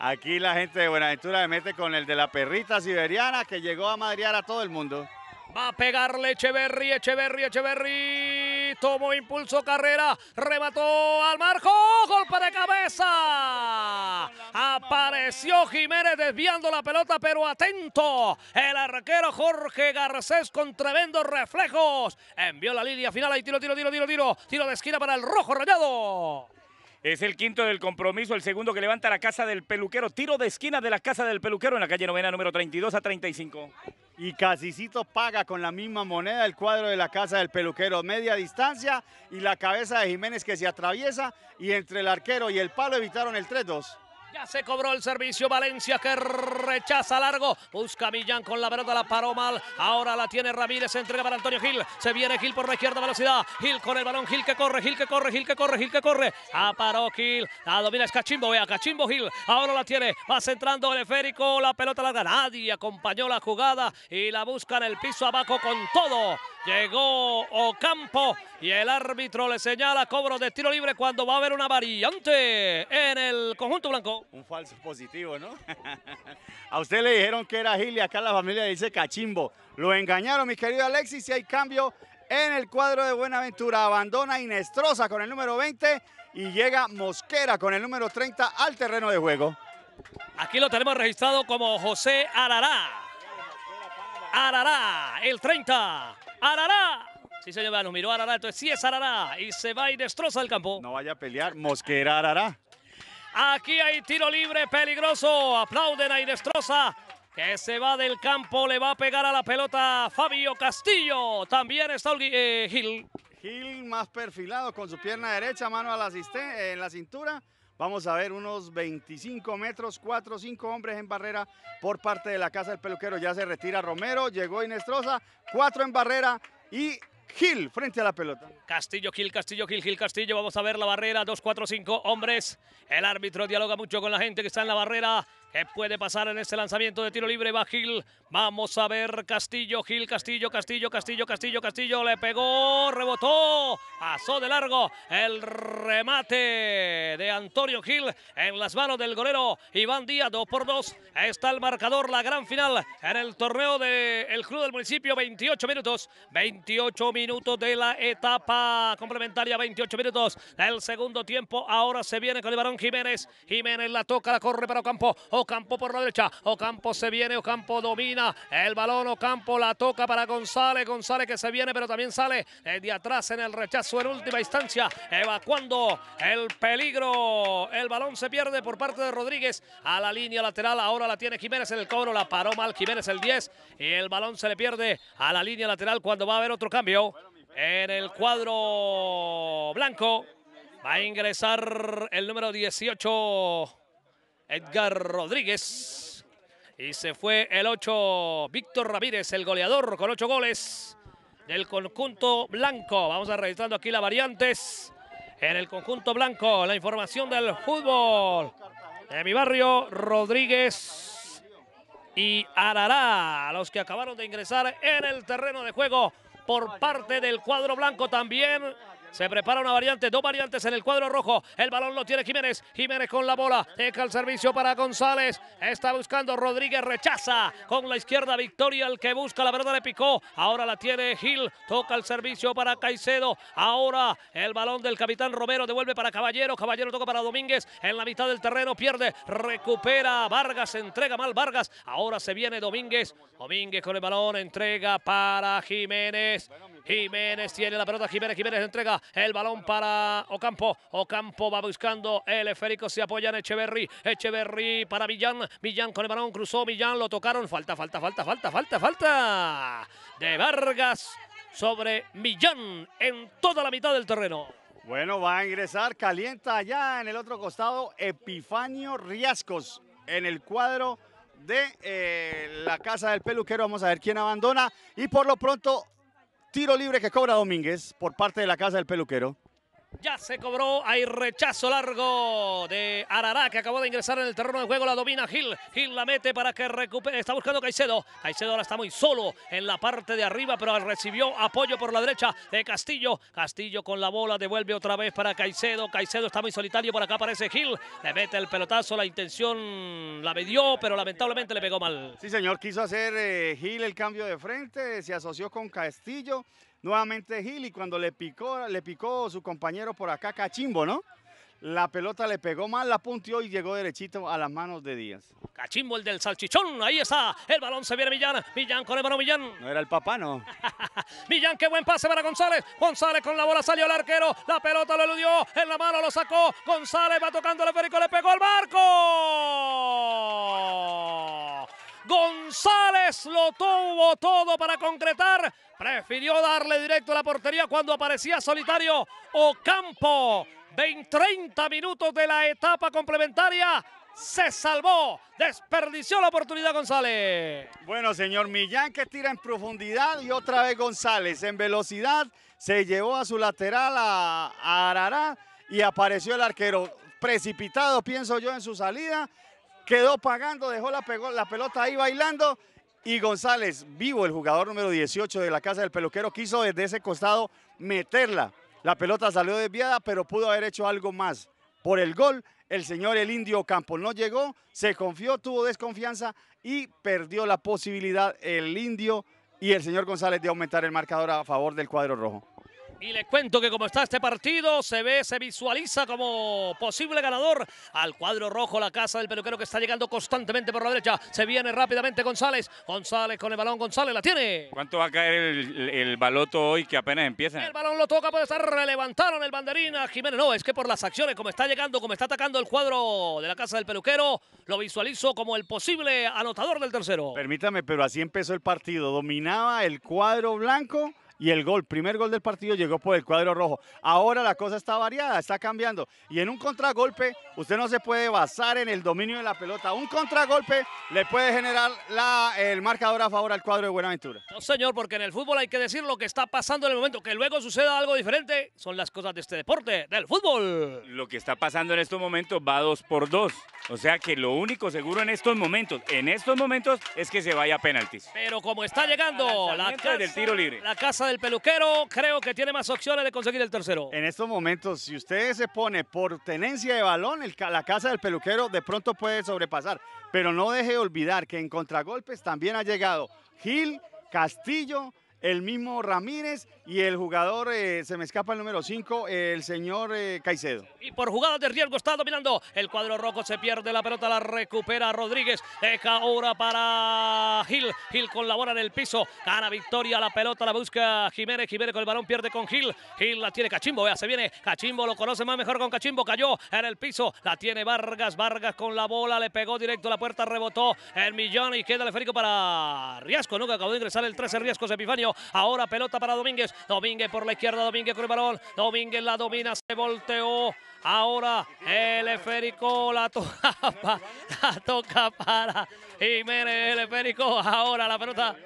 aquí la gente de Buenaventura se mete con el de la perrita siberiana que llegó a madrear a todo el mundo. Va a pegarle Echeverry, Echeverry, Echeverry tomó impulso Carrera, remató al marco, golpe de cabeza. Apareció Jiménez desviando la pelota, pero atento. El arquero Jorge Garcés con tremendos reflejos. Envió la línea final, ahí tiro, tiro, tiro, tiro, tiro. Tiro de esquina para el rojo rayado. Es el quinto del compromiso, el segundo que levanta la casa del peluquero. Tiro de esquina de la casa del peluquero en la calle novena, número 32 a 35 y Casicito paga con la misma moneda el cuadro de la casa del peluquero. Media distancia y la cabeza de Jiménez que se atraviesa y entre el arquero y el palo evitaron el 3-2. Ya se cobró el servicio Valencia que rechaza largo. Busca Millán con la pelota, la paró mal. Ahora la tiene Ramírez, se entrega para Antonio Gil. Se viene Gil por la izquierda, velocidad. Gil con el balón, Gil que corre, Gil que corre, Gil que corre, Gil que corre. Aparó ah, Gil. La ah, domina es Cachimbo, vea, Cachimbo Gil. Ahora la tiene, va centrando el esférico. La pelota la larga, nadie acompañó la jugada y la busca en el piso abajo con todo. Llegó Ocampo y el árbitro le señala cobro de tiro libre cuando va a haber una variante en el conjunto blanco un falso positivo, ¿no? a usted le dijeron que era Gil y acá la familia dice cachimbo. Lo engañaron, mi querido Alexis, y hay cambio en el cuadro de Buenaventura. Abandona Inestrosa con el número 20 y llega Mosquera con el número 30 al terreno de juego. Aquí lo tenemos registrado como José Arará. Arará, el 30. Arará. Sí, señor, lo miró Arará, entonces sí es Arará. Y se va y destroza campo. No vaya a pelear, Mosquera Arará. Aquí hay tiro libre peligroso. Aplauden a Inestrosa que se va del campo. Le va a pegar a la pelota Fabio Castillo. También está eh, Gil. Gil más perfilado con su pierna derecha, mano al en la cintura. Vamos a ver unos 25 metros, 4 o 5 hombres en barrera por parte de la casa del peluquero. Ya se retira Romero, llegó Inestrosa, 4 en barrera y Gil frente a la pelota. Castillo, Gil, Castillo, Gil, Gil, Castillo. Vamos a ver la barrera. Dos, cuatro, cinco hombres. El árbitro dialoga mucho con la gente que está en la barrera. ¿Qué puede pasar en este lanzamiento de tiro libre? Va Gil. Vamos a ver Castillo, Gil, Castillo, Castillo, Castillo, Castillo, Castillo. Le pegó, rebotó. Pasó de largo el remate de Antonio Gil en las manos del golero Iván Díaz. 2 por 2. Está el marcador, la gran final en el torneo del Club del Municipio. 28 minutos. 28 minutos de la etapa complementaria. 28 minutos el segundo tiempo. Ahora se viene con el varón Jiménez. Jiménez la toca, la corre para campo. Ocampo por la derecha. Ocampo se viene, Ocampo domina el balón. Ocampo la toca para González. González que se viene, pero también sale eh, de atrás en el rechazo en última instancia, evacuando el peligro. El balón se pierde por parte de Rodríguez a la línea lateral. Ahora la tiene Jiménez en el cobro, la paró mal Jiménez el 10 y el balón se le pierde a la línea lateral cuando va a haber otro cambio en el cuadro blanco. Va a ingresar el número 18. Edgar Rodríguez. Y se fue el 8, Víctor Ramírez, el goleador, con 8 goles del conjunto blanco. Vamos a registrando aquí las variantes en el conjunto blanco. La información del fútbol de mi barrio, Rodríguez y Arará, los que acabaron de ingresar en el terreno de juego por parte del cuadro blanco también. Se prepara una variante, dos variantes en el cuadro rojo. El balón lo tiene Jiménez. Jiménez con la bola. toca el servicio para González. Está buscando Rodríguez. Rechaza con la izquierda. Victoria el que busca. La verdad le picó. Ahora la tiene Gil. Toca el servicio para Caicedo. Ahora el balón del capitán Romero. Devuelve para Caballero. Caballero toca para Domínguez. En la mitad del terreno pierde. Recupera Vargas. Entrega mal Vargas. Ahora se viene Domínguez. Domínguez con el balón. Entrega para Jiménez. Jiménez tiene la pelota. Jiménez, Jiménez entrega el balón para Ocampo. Ocampo va buscando el esférico. Se apoya en Echeverry. Echeverry para Millán. Millán con el balón cruzó. Millán lo tocaron. Falta, falta, falta, falta, falta, falta. De Vargas sobre Millán en toda la mitad del terreno. Bueno, va a ingresar, calienta allá en el otro costado, Epifanio Riascos en el cuadro de eh, la casa del peluquero. Vamos a ver quién abandona y por lo pronto Tiro libre que cobra Domínguez por parte de la casa del peluquero. Ya se cobró, hay rechazo largo de Arará que acabó de ingresar en el terreno de juego, la domina Gil, Gil la mete para que recupere, está buscando Caicedo, Caicedo ahora está muy solo en la parte de arriba pero recibió apoyo por la derecha de Castillo, Castillo con la bola devuelve otra vez para Caicedo, Caicedo está muy solitario, por acá aparece Gil, le mete el pelotazo, la intención la medió pero lamentablemente le pegó mal. Sí señor, quiso hacer eh, Gil el cambio de frente, se asoció con Castillo Nuevamente Gili cuando le picó, le picó su compañero por acá, Cachimbo, ¿no? La pelota le pegó mal, la punteó y llegó derechito a las manos de Díaz. Cachimbo, el del salchichón, ahí está. El balón se viene Millán. Millán con el balón, Millán. No era el papá, no. Millán, qué buen pase para González. González con la bola salió el arquero. La pelota lo eludió. En la mano lo sacó. González va tocando el perico le pegó al barco. González lo tuvo todo para concretar. Prefirió darle directo a la portería cuando aparecía solitario Ocampo. 20, 30 minutos de la etapa complementaria. Se salvó, desperdició la oportunidad González. Bueno, señor Millán que tira en profundidad y otra vez González en velocidad se llevó a su lateral a Arará y apareció el arquero precipitado, pienso yo, en su salida quedó pagando, dejó la, pelota ahí bailando. Y González, vivo el jugador número 18 de la casa del peluquero, quiso desde ese costado meterla. La pelota salió desviada, pero pudo haber hecho algo más. Por el gol, el señor el Indio Campos no llegó, se confió, tuvo desconfianza y perdió la posibilidad el Indio y el señor González de aumentar el marcador a favor del cuadro rojo. Y les cuento que como está este partido, se ve, se visualiza como posible ganador al cuadro rojo la casa del peluquero que está llegando constantemente por la derecha. Se viene rápidamente González. González con el balón, González la tiene. ¿Cuánto va a caer el, baloto hoy que apenas empieza? El balón lo toca, puede estar, levantaron el banderín a Jiménez. No, es que por las acciones, como está llegando, como está atacando el cuadro de la casa del peluquero, lo visualizo como el posible anotador del tercero. Permítame, pero así empezó el partido. Dominaba el cuadro blanco y el gol, primer gol del partido llegó por el cuadro rojo. Ahora la cosa está variada, está cambiando. Y en un contragolpe, usted no se puede basar en el dominio de la pelota. Un contragolpe le puede generar la, el marcador a favor al cuadro de Buenaventura. No, señor, porque en el fútbol hay que decir lo que está pasando en el momento. Que luego suceda algo diferente son las cosas de este deporte, del fútbol. Lo que está pasando en estos momentos va dos por dos. O sea que lo único seguro en estos momentos, en estos momentos, es que se vaya a penaltis. Pero como está llegando la casa, del tiro libre. La casa de el peluquero, creo que tiene más opciones de conseguir el tercero. En estos momentos, si usted se pone por tenencia de balón, la casa del peluquero de pronto puede sobrepasar. Pero no deje olvidar que en contragolpes también ha llegado Gil, Castillo, el mismo Ramírez y el jugador, eh, se me escapa el número 5, el señor eh, Caicedo. Y por jugada de riesgo está dominando el cuadro rojo, se pierde la pelota, la recupera Rodríguez, deja ahora para Gil, Gil con la bola en el piso, gana victoria, la pelota la busca Jiménez, Jiménez con el balón pierde con Gil, Gil la tiene Cachimbo, vea, se viene Cachimbo, lo conoce más mejor con Cachimbo, cayó en el piso, la tiene Vargas, Vargas con la bola, le pegó directo a la puerta, rebotó el millón y queda el esférico para Riasco, nunca acabó de ingresar el 13 Riasco Epifanio, Ahora pelota para Domínguez. Domínguez por la izquierda, Domínguez con el balón. Domínguez la domina, se volteó. Ahora el esférico la toca, toca para Jiménez. El esférico. Ahora la pelota.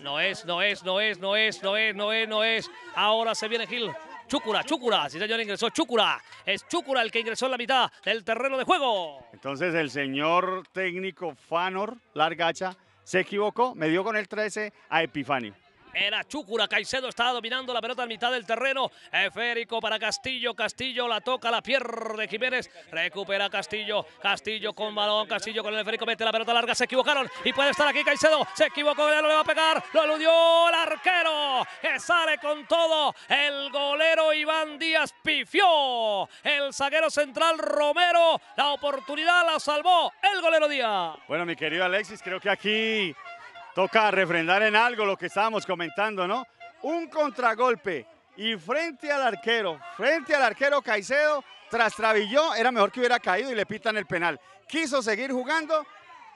No es, no es, no es, no es, no es, no es, no es. Ahora se viene Gil. Chucura, Chúcura, sí señor, ingresó Chúcura. Es Chucura el que ingresó en la mitad del terreno de juego. Entonces el señor técnico Fanor Largacha se equivocó, me dio con el 13 a Epifanio. Era Chúcura. Caicedo estaba dominando la pelota en mitad del terreno. Eférico para Castillo. Castillo la toca, la pierde Jiménez. Recupera Castillo. Castillo con balón. Castillo con el eférico, Mete la pelota larga. Se equivocaron. Y puede estar aquí Caicedo. Se equivocó. Ya no le va a pegar. Lo aludió el arquero. Que sale con todo. El golero Iván Díaz pifió. El zaguero central Romero. La oportunidad la salvó el golero Díaz. Bueno, mi querido Alexis, creo que aquí toca refrendar en algo lo que estábamos comentando, ¿no? Un contragolpe y frente al arquero, frente al arquero Caicedo, trastrabilló, era mejor que hubiera caído y le pitan el penal. Quiso seguir jugando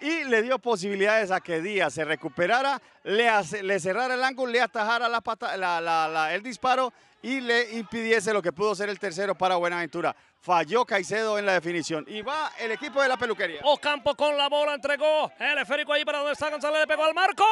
y le dio posibilidades a que Díaz se recuperara, le, cerrara el ángulo, le atajara el disparo y le impidiese lo que pudo ser el tercero para Buenaventura. Falló Caicedo en la definición. Y va el equipo de la peluquería. Ocampo con la bola, entregó el esférico ahí para donde está González, le pegó al marco.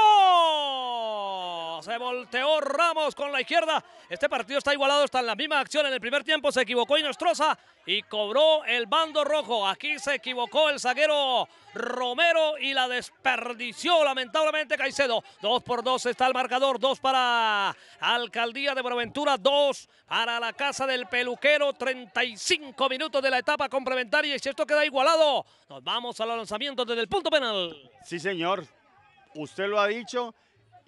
Se volteó Ramos con la izquierda. Este partido está igualado, está en la misma acción. En el primer tiempo se equivocó Inostroza y cobró el bando rojo. Aquí se equivocó el zaguero Romero y la desperdició lamentablemente Caicedo. Dos por dos está el marcador. Dos para Alcaldía de Buenaventura. Dos para la Casa del Peluquero. 35 minutos de la etapa complementaria. Y si esto queda igualado, nos vamos al lanzamiento desde el punto penal. Sí, señor. Usted lo ha dicho.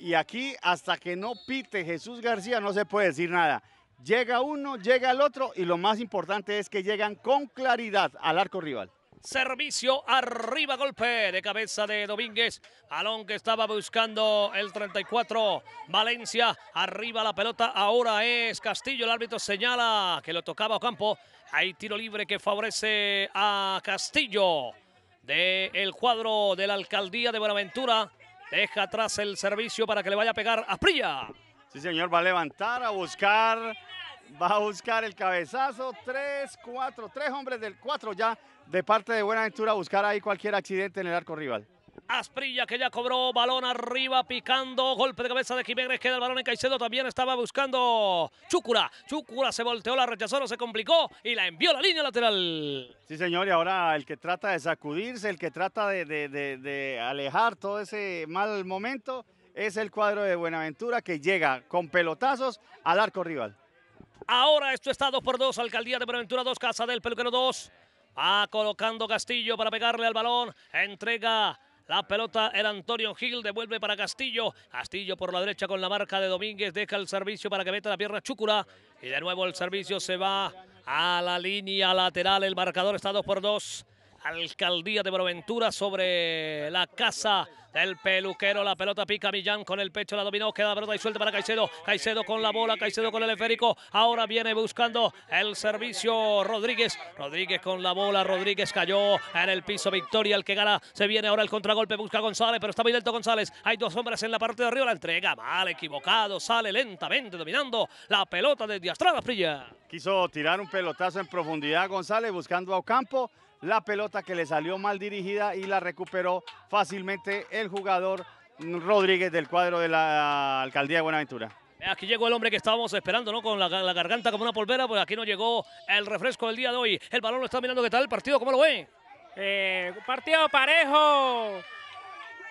Y aquí, hasta que no pite Jesús García, no se puede decir nada. Llega uno, llega el otro y lo más importante es que llegan con claridad al arco rival. Servicio arriba, golpe de cabeza de Domínguez. Alón que estaba buscando el 34. Valencia arriba la pelota. Ahora es Castillo. El árbitro señala que lo tocaba campo Hay tiro libre que favorece a Castillo del el cuadro de la alcaldía de Buenaventura. Deja atrás el servicio para que le vaya a pegar a Prilla. Sí, señor, va a levantar, a buscar, va a buscar el cabezazo. Tres, cuatro, tres hombres del cuatro ya de parte de Buenaventura a buscar ahí cualquier accidente en el arco rival. Asprilla que ya cobró balón arriba picando, golpe de cabeza de Jiménez, queda el balón en Caicedo, también estaba buscando Chúcura, Chúcura se volteó, la rechazó, no se complicó y la envió a la línea lateral. Sí señor, y ahora el que trata de sacudirse, el que trata de, de, alejar todo ese mal momento es el cuadro de Buenaventura que llega con pelotazos al arco rival. Ahora esto está 2 por 2, Alcaldía de Buenaventura 2, Casa del Peluquero 2. Va colocando Castillo para pegarle al balón, entrega la pelota era Antonio Gil devuelve para Castillo. Castillo por la derecha con la marca de Domínguez. Deja el servicio para que meta la pierna Chúcura. Y de nuevo el servicio se va a la línea lateral. El marcador está 2 por 2. Alcaldía de Proventura sobre la casa del peluquero. La pelota pica Millán con el pecho, la dominó, queda la pelota y suelta para Caicedo. Caicedo con la bola, Caicedo con el esférico. Ahora viene buscando el servicio Rodríguez. Rodríguez con la bola, Rodríguez cayó en el piso. Victoria, el que gana. Se viene ahora el contragolpe, busca González, pero está muy González. Hay dos hombres en la parte de arriba, la entrega mal, equivocado. Sale lentamente dominando la pelota desde Astrada Frilla. Quiso tirar un pelotazo en profundidad González buscando a Ocampo la pelota que le salió mal dirigida y la recuperó fácilmente el jugador Rodríguez del cuadro de la alcaldía de Buenaventura. Aquí llegó el hombre que estábamos esperando, ¿no? Con la, garganta como una polvera, pues aquí no llegó el refresco del día de hoy. El balón lo está mirando, ¿qué tal el partido? ¿Cómo lo ven? Eh, partido parejo.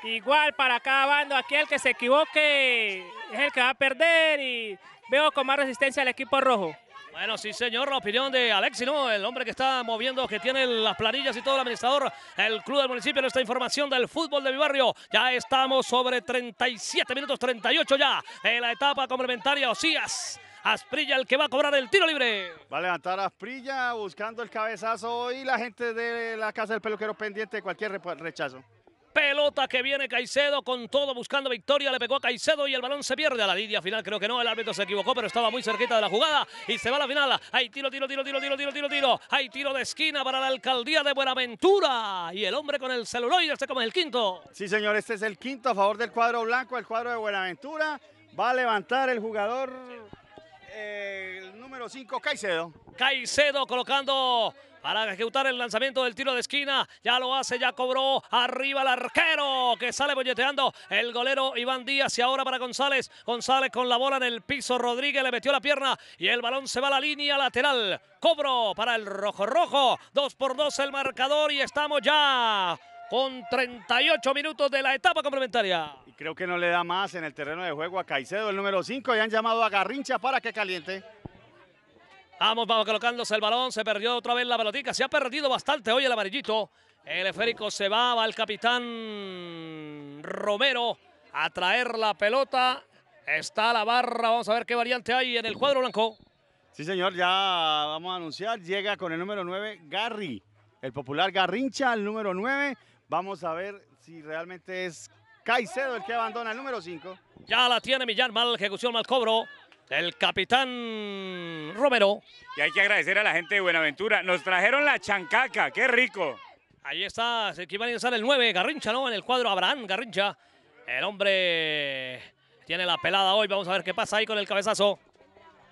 Igual para cada bando. Aquí el que se equivoque es el que va a perder y veo con más resistencia al equipo rojo. Bueno, sí, señor, la opinión de Alexi, ¿no? El hombre que está moviendo, que tiene las planillas y todo el administrador, el club del municipio, nuestra información del fútbol de mi barrio. Ya estamos sobre 37 minutos 38 ya en la etapa complementaria. Osías. Asprilla el que va a cobrar el tiro libre. Va a levantar Asprilla buscando el cabezazo y la gente de la casa del peluquero pendiente de cualquier rechazo. Pelota que viene Caicedo con todo buscando victoria. Le pegó a Caicedo y el balón se pierde a la lidia final. Creo que no, el árbitro se equivocó, pero estaba muy cerquita de la jugada y se va a la final. Hay tiro, tiro, tiro, tiro, tiro, tiro, tiro, tiro. Hay tiro de esquina para la alcaldía de Buenaventura. Y el hombre con el celuloide, este como es el quinto. Sí, señor, este es el quinto a favor del cuadro blanco, el cuadro de Buenaventura. Va a levantar el jugador el número 5, Caicedo. Caicedo colocando para ejecutar el lanzamiento del tiro de esquina. Ya lo hace, ya cobró. Arriba el arquero que sale bolleteando el golero Iván Díaz. Y ahora para González. González con la bola en el piso. Rodríguez le metió la pierna y el balón se va a la línea lateral. Cobro para el rojo rojo. 2 por 2 el marcador y estamos ya con 38 minutos de la etapa complementaria. Y creo que no le da más en el terreno de juego a Caicedo, el número 5, y han llamado a Garrincha para que caliente. Vamos, vamos colocándose el balón, se perdió otra vez la pelotita, se ha perdido bastante hoy el amarillito. El esférico se va, va el capitán Romero a traer la pelota. Está la barra, vamos a ver qué variante hay en el cuadro blanco. Sí, señor, ya vamos a anunciar. Llega con el número 9, Garri. El popular Garrincha, el número 9. Vamos a ver si realmente es Caicedo el que abandona el número 5. Ya la tiene Millán, mal ejecución, mal cobro. El capitán Romero. Y hay que agradecer a la gente de Buenaventura. Nos trajeron la chancaca, qué rico. Ahí está, se equivale a ingresar el 9, Garrincha, ¿no? En el cuadro, Abraham Garrincha. El hombre tiene la pelada hoy. Vamos a ver qué pasa ahí con el cabezazo.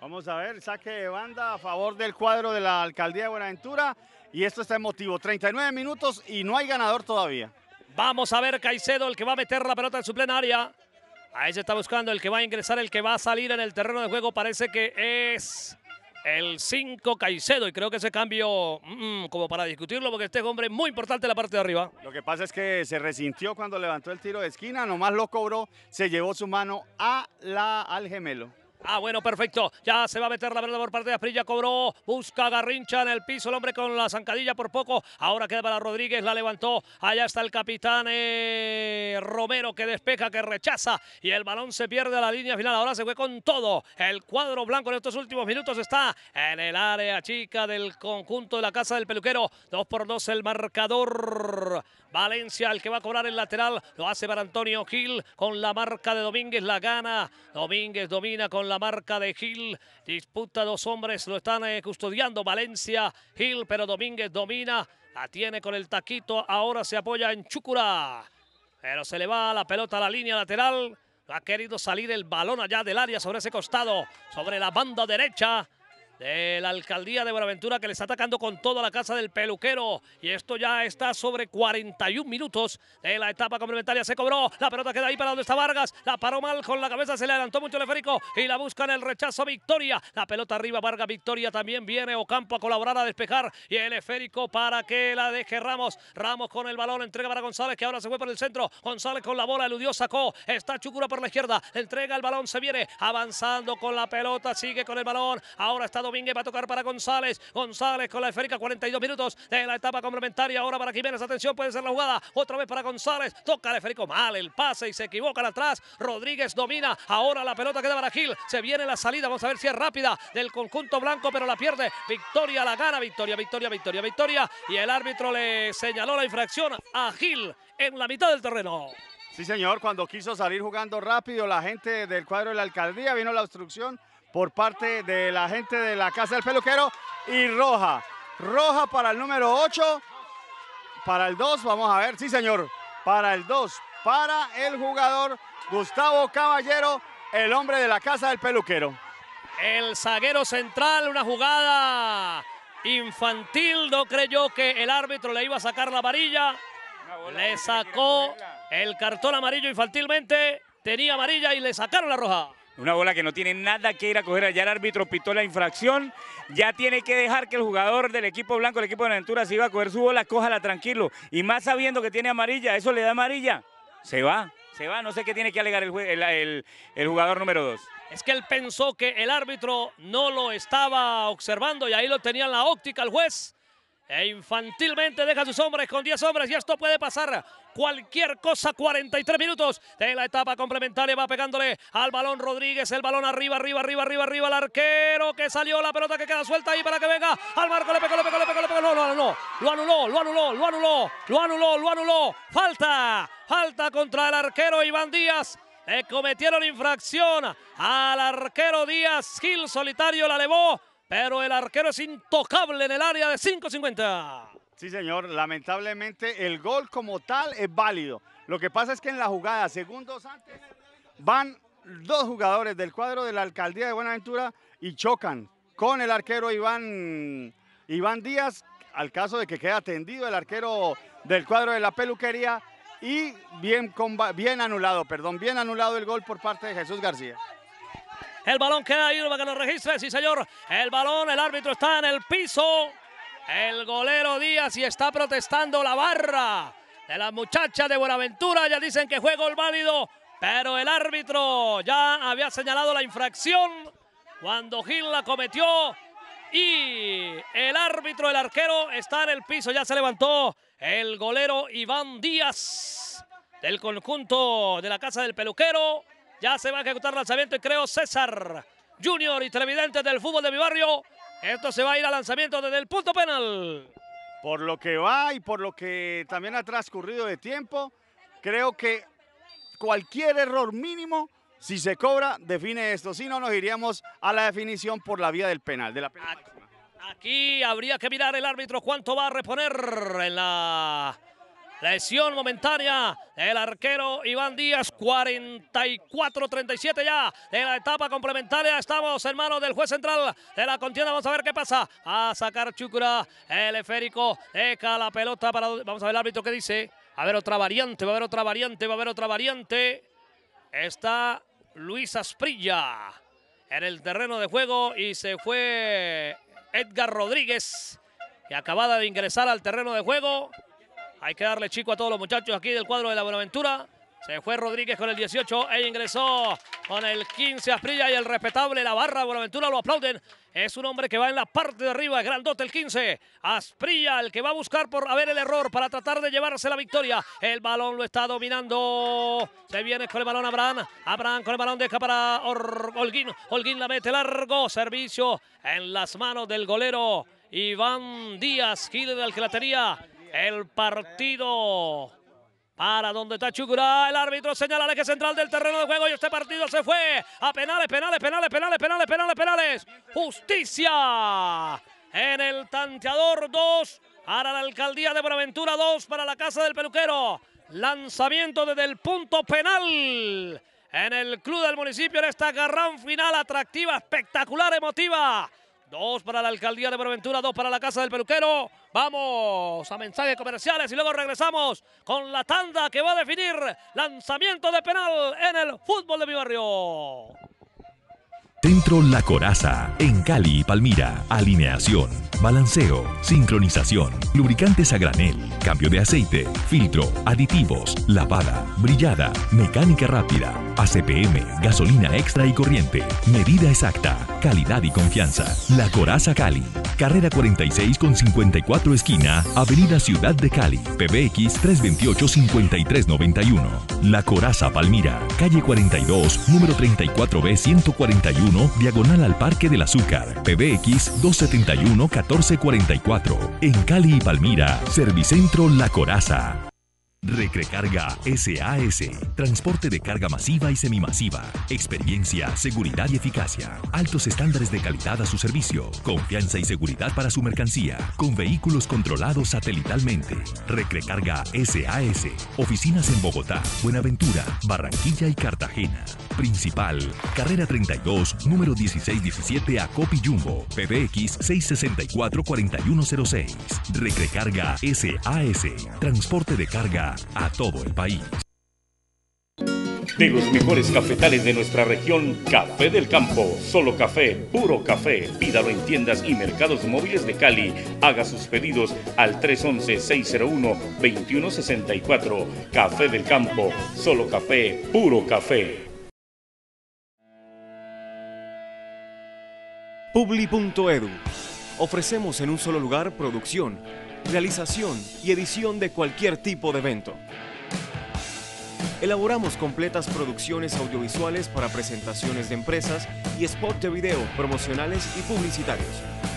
Vamos a ver, saque de banda a favor del cuadro de la alcaldía de Buenaventura y esto está emotivo. 39 minutos y no hay ganador todavía. Vamos a ver Caicedo, el que va a meter la pelota en su plenaria. área. Ahí se está buscando el que va a ingresar, el que va a salir en el terreno de juego. Parece que es el 5 Caicedo. Y creo que ese cambio, mm, como para discutirlo, porque este hombre muy importante en la parte de arriba. Lo que pasa es que se resintió cuando levantó el tiro de esquina, nomás lo cobró, se llevó su mano a la, al gemelo. Ah, bueno, perfecto. Ya se va a meter la verdad por parte de Asprilla. Cobró, busca Garrincha en el piso. El hombre con la zancadilla por poco. Ahora queda para Rodríguez. La levantó. Allá está el capitán eh, Romero que despeja, que rechaza. Y el balón se pierde a la línea final. Ahora se fue con todo. El cuadro blanco en estos últimos minutos está en el área chica del conjunto de la casa del peluquero. Dos por dos el marcador. Valencia, el que va a cobrar el lateral. Lo hace para Antonio Gil con la marca de Domínguez. La gana. Domínguez domina con la marca de Gil. Disputa dos hombres, lo están eh, custodiando Valencia, Gil, pero Domínguez domina. La tiene con el taquito, ahora se apoya en Chucura. Pero se le va la pelota a la línea lateral. ha querido salir el balón allá del área sobre ese costado, sobre la banda derecha de la alcaldía de Buenaventura que le está atacando con toda la casa del peluquero. Y esto ya está sobre 41 minutos de la etapa complementaria. Se cobró, la pelota queda ahí para donde está Vargas. La paró mal con la cabeza, se le adelantó mucho el esférico y la busca en el rechazo. Victoria, la pelota arriba, Vargas. Victoria también viene Ocampo a colaborar, a despejar y el esférico para que la deje Ramos. Ramos con el balón, entrega para González que ahora se fue por el centro. González con la bola, eludió, sacó. Está Chucura por la izquierda, entrega el balón, se viene avanzando con la pelota, sigue con el balón. Ahora está Domínguez va a tocar para González. González con la esférica, 42 minutos de la etapa complementaria. Ahora para Jiménez, atención, puede ser la jugada. Otra vez para González. Toca el esférico mal, el pase y se equivocan atrás. Rodríguez domina. Ahora la pelota queda para Gil. Se viene la salida. Vamos a ver si es rápida del conjunto blanco, pero la pierde. Victoria la gana. Victoria, victoria, victoria, victoria. Y el árbitro le señaló la infracción a Gil en la mitad del terreno. Sí, señor, cuando quiso salir jugando rápido, la gente del cuadro de la alcaldía vino la obstrucción por parte de la gente de la Casa del Peluquero y roja. Roja para el número 8, para el 2, vamos a ver, sí señor, para el 2, para el jugador Gustavo Caballero, el hombre de la Casa del Peluquero. El zaguero central, una jugada infantil, no creyó que el árbitro le iba a sacar la amarilla, le sacó el cartón amarillo infantilmente, tenía amarilla y le sacaron la roja. Una bola que no tiene nada que ir a coger. Allá el árbitro pitó la infracción. Ya tiene que dejar que el jugador del equipo blanco, el equipo de aventura, si va a coger su bola, cójala tranquilo. Y más sabiendo que tiene amarilla, eso le da amarilla. Se va, se va. No sé qué tiene que alegar el, jugador número dos. Es que él pensó que el árbitro no lo estaba observando y ahí lo tenía en la óptica el juez. E infantilmente deja sus hombres con 10 hombres y esto puede pasar cualquier cosa. 43 minutos de la etapa complementaria. Va pegándole al balón Rodríguez. El balón arriba, arriba, arriba, arriba, arriba. El arquero que salió. La pelota que queda suelta ahí para que venga al marco. Le pegó, le pegó, le pegó, le pegó. No, no, no. Lo anuló, lo anuló, lo anuló, lo anuló, lo anuló. Falta, falta contra el arquero Iván Díaz. Le cometieron infracción al arquero Díaz Gil solitario. La levó pero el arquero es intocable en el área de 5.50. Sí, señor. Lamentablemente el gol como tal es válido. Lo que pasa es que en la jugada, segundos antes, van dos jugadores del cuadro de la alcaldía de Buenaventura y chocan con el arquero Iván, Iván Díaz, al caso de que queda tendido el arquero del cuadro de la peluquería y bien, bien anulado, perdón, bien anulado el gol por parte de Jesús García. El balón queda ahí para que lo registre. Sí, señor. El balón, el árbitro está en el piso. El golero Díaz y está protestando la barra de las muchachas de Buenaventura. Ya dicen que juego el válido, pero el árbitro ya había señalado la infracción cuando Gil la cometió. Y el árbitro, el arquero, está en el piso. Ya se levantó el golero Iván Díaz del conjunto de la Casa del Peluquero. Ya se va a ejecutar el lanzamiento y creo César Junior y televidentes del fútbol de mi barrio. Esto se va a ir al lanzamiento desde el punto penal. Por lo que va y por lo que también ha transcurrido de tiempo, creo que cualquier error mínimo, si se cobra, define esto. Si no, nos iríamos a la definición por la vía del penal. De la Aquí habría que mirar el árbitro cuánto va a reponer en la Lesión momentánea el arquero Iván Díaz. 44-37 ya de la etapa complementaria. Estamos en manos del juez central de la contienda. Vamos a ver qué pasa. A sacar Chucura. El esférico. Deja la pelota para... Vamos a ver el árbitro qué dice. A ver otra variante. Va a haber otra variante. Va a haber otra variante. Está Luis Asprilla en el terreno de juego. Y se fue Edgar Rodríguez. Que acababa de ingresar al terreno de juego. Hay que darle chico a todos los muchachos aquí del cuadro de la Buenaventura. Se fue Rodríguez con el 18 e ingresó con el 15 Asprilla y el respetable La Barra Buenaventura lo aplauden. Es un hombre que va en la parte de arriba, grandote el 15. Asprilla, el que va a buscar por haber el error para tratar de llevarse la victoria. El balón lo está dominando. Se viene con el balón Abraham. Abraham con el balón deja para Holguín. Holguín la mete largo. Servicio en las manos del golero Iván Díaz, Gil de que la el partido. Para donde está Chucurá, el árbitro señala al eje central del terreno de juego y este partido se fue a penales, penales, penales, penales, penales, penales, penales. Justicia en el tanteador 2 para la alcaldía de Buenaventura, 2 para la casa del peluquero. Lanzamiento desde el punto penal en el club del municipio en esta gran final atractiva, espectacular, emotiva. Dos para la alcaldía de Buenaventura, dos para la casa del peluquero. Vamos a mensajes comerciales y luego regresamos con la tanda que va a definir lanzamiento de penal en el fútbol de mi barrio. Centro La Coraza, en Cali y Palmira. Alineación, balanceo, sincronización, lubricantes a granel, cambio de aceite, filtro, aditivos, lavada, brillada, mecánica rápida, ACPM, gasolina extra y corriente, medida exacta, calidad y confianza. La Coraza Cali, carrera 46 con 54 esquina, Avenida Ciudad de Cali, PBX 328-5391. La Coraza Palmira, calle 42, número 34B 141 diagonal al Parque del Azúcar, PBX 271-1444. En Cali y Palmira, Servicentro La Coraza. Recrecarga SAS. Transporte de carga masiva y semimasiva. Experiencia, seguridad y eficacia. Altos estándares de calidad a su servicio. Confianza y seguridad para su mercancía. Con vehículos controlados satelitalmente. Recrecarga SAS. Oficinas en Bogotá, Buenaventura, Barranquilla y Cartagena. Principal. Carrera 32, número 1617 a Copi Jumbo. PBX 664-4106. Recrecarga SAS. Transporte de carga a todo el país. De los mejores cafetales de nuestra región, Café del Campo. Solo café, puro café. Pídalo en tiendas y mercados móviles de Cali. Haga sus pedidos al 311-601-2164. Café del Campo. Solo café, puro café. Publi.edu. Ofrecemos en un solo lugar producción realización y edición de cualquier tipo de evento. Elaboramos completas producciones audiovisuales para presentaciones de empresas y spot de video promocionales y publicitarios,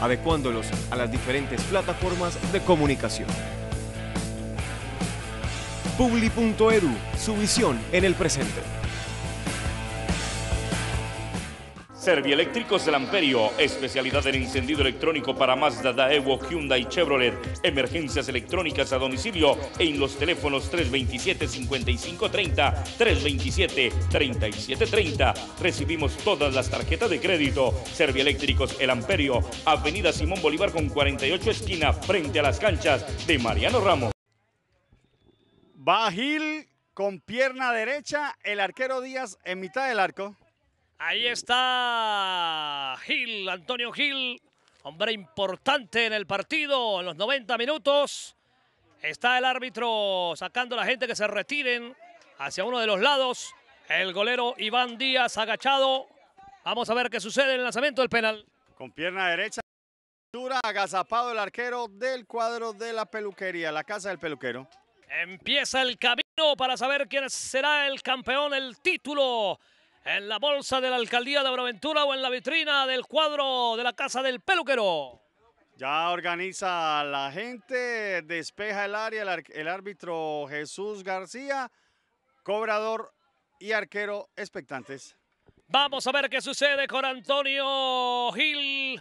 adecuándolos a las diferentes plataformas de comunicación. Publi.edu, su visión en el presente. Servieléctricos El Amperio, especialidad en encendido electrónico para Mazda, Daewoo, Hyundai, Chevrolet, emergencias electrónicas a domicilio en los teléfonos 327-5530, 327-3730. Recibimos todas las tarjetas de crédito. Servieléctricos El Amperio, Avenida Simón Bolívar con 48 esquina, frente a las canchas de Mariano Ramos. Bajil con pierna derecha, el arquero Díaz en mitad del arco. Ahí está Gil, Antonio Gil, hombre importante en el partido, en los 90 minutos. Está el árbitro sacando a la gente que se retiren hacia uno de los lados. El golero Iván Díaz agachado. Vamos a ver qué sucede en el lanzamiento del penal. Con pierna derecha, agazapado el arquero del cuadro de la peluquería, la casa del peluquero. Empieza el camino para saber quién será el campeón, el título en la bolsa de la alcaldía de Buenaventura o en la vitrina del cuadro de la casa del peluquero. Ya organiza la gente, despeja el área el árbitro Jesús García, cobrador y arquero expectantes. Vamos a ver qué sucede con Antonio Gil.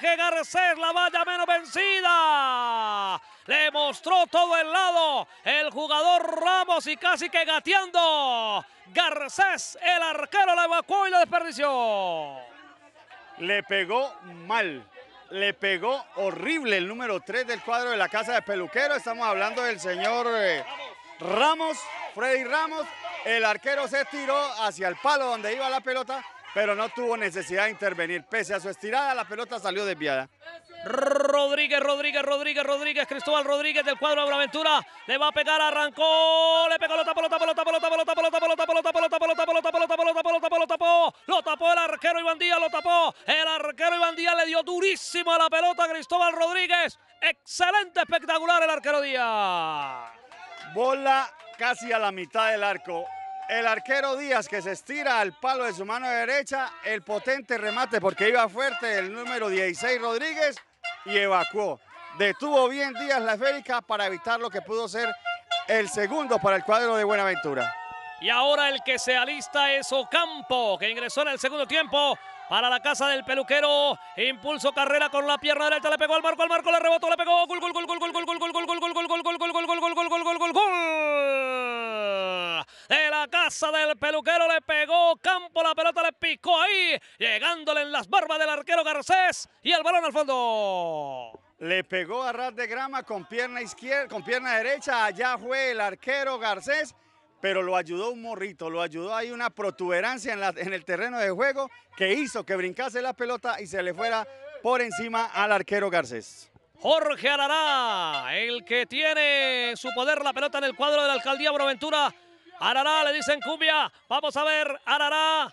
Garcés, la valla menos vencida. Le mostró todo el lado el jugador Ramos y casi que gateando. Garcés, el arquero, la evacuó y la desperdició. Le pegó mal. Le pegó horrible el número 3 del cuadro de la Casa de Peluquero. Estamos hablando del señor eh, Ramos, Freddy Ramos. El arquero se tiró hacia el palo donde iba la pelota pero no tuvo necesidad de intervenir. Pese a su estirada, la pelota salió desviada. Rodríguez, Rodríguez, Rodríguez, Rodríguez, Cristóbal Rodríguez del cuadro de Aventura, Le va a pegar, arrancó, le pegó, lo tapó, lo tapó, lo tapó, lo tapó, lo tapó, lo tapó, lo tapó, lo tapó, lo tapó, lo tapó, lo tapó, lo tapó, lo tapó, lo tapó, lo tapó, el arquero Iván Díaz, lo tapó. El arquero Iván Díaz le dio durísimo a la pelota Cristóbal Rodríguez. Excelente, espectacular el arquero Díaz. Bola casi a la mitad del arco. El arquero Díaz que se estira al palo de su mano derecha, el potente remate porque iba fuerte el número 16 Rodríguez y evacuó. Detuvo bien Díaz la esférica para evitar lo que pudo ser el segundo para el cuadro de Buenaventura. Y ahora el que se alista es Ocampo, que ingresó en el segundo tiempo para la casa del peluquero. Impulso carrera con la pierna derecha, le pegó al marco, al marco, le rebotó, le pegó. Gol, gol, gol, gol, gol, gol, gol, gol, gol, gol, gol, gol, gol, gol, gol, gol, gol, gol, gol, De la casa del peluquero le pegó Campo, la pelota le picó ahí, llegándole en las barbas del arquero Garcés y el balón al fondo. Le pegó a ras de grama con pierna izquierda, con pierna derecha, allá fue el arquero Garcés pero lo ayudó un morrito, lo ayudó ahí una protuberancia en, la, en el terreno de juego que hizo que brincase la pelota y se le fuera por encima al arquero Garcés. Jorge Arará, el que tiene su poder la pelota en el cuadro de la alcaldía Buenaventura. Arará, le dicen cumbia. Vamos a ver, Arará.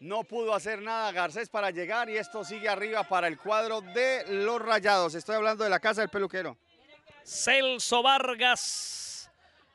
No pudo hacer nada Garcés para llegar y esto sigue arriba para el cuadro de los rayados. Estoy hablando de la casa del peluquero. Celso Vargas,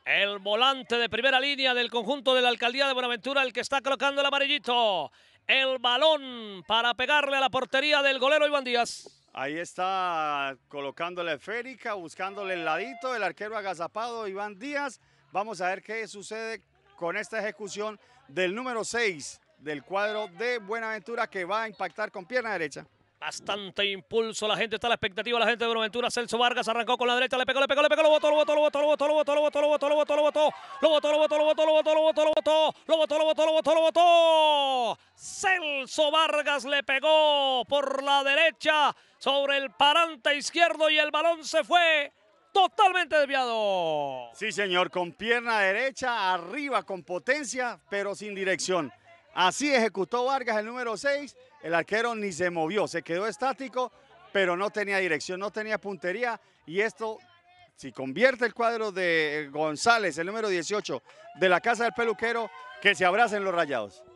el volante de primera línea del conjunto de la alcaldía de Buenaventura, el que está colocando el amarillito. El balón para pegarle a la portería del golero Iván Díaz. Ahí está colocando la esférica, buscándole el ladito, el arquero agazapado Iván Díaz. Vamos a ver qué sucede con esta ejecución del número 6 del cuadro de Buenaventura que va a impactar con pierna derecha. Bastante impulso, la gente está la expectativa, la gente de Buenaventura, Celso Vargas arrancó con la derecha, le pegó, le pegó, le pegó, lo botó, lo botó, lo botó, lo botó, lo botó, lo botó, lo botó, lo botó, lo botó, lo botó, lo botó, lo botó, lo botó, lo botó, lo botó, lo botó, lo botó, lo botó, lo botó. Celso Vargas le pegó por la derecha sobre el parante izquierdo y el balón se fue totalmente desviado. Sí, señor, con pierna derecha, arriba, con potencia, pero sin dirección. Así ejecutó Vargas el número 6. El arquero ni se movió, se quedó estático, pero no tenía dirección, no tenía puntería. Y esto, si convierte el cuadro de González, el número 18, de la casa del peluquero, que se abracen los rayados.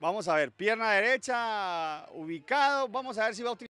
Vamos a ver, pierna derecha, ubicado. Vamos a ver si va a utilizar.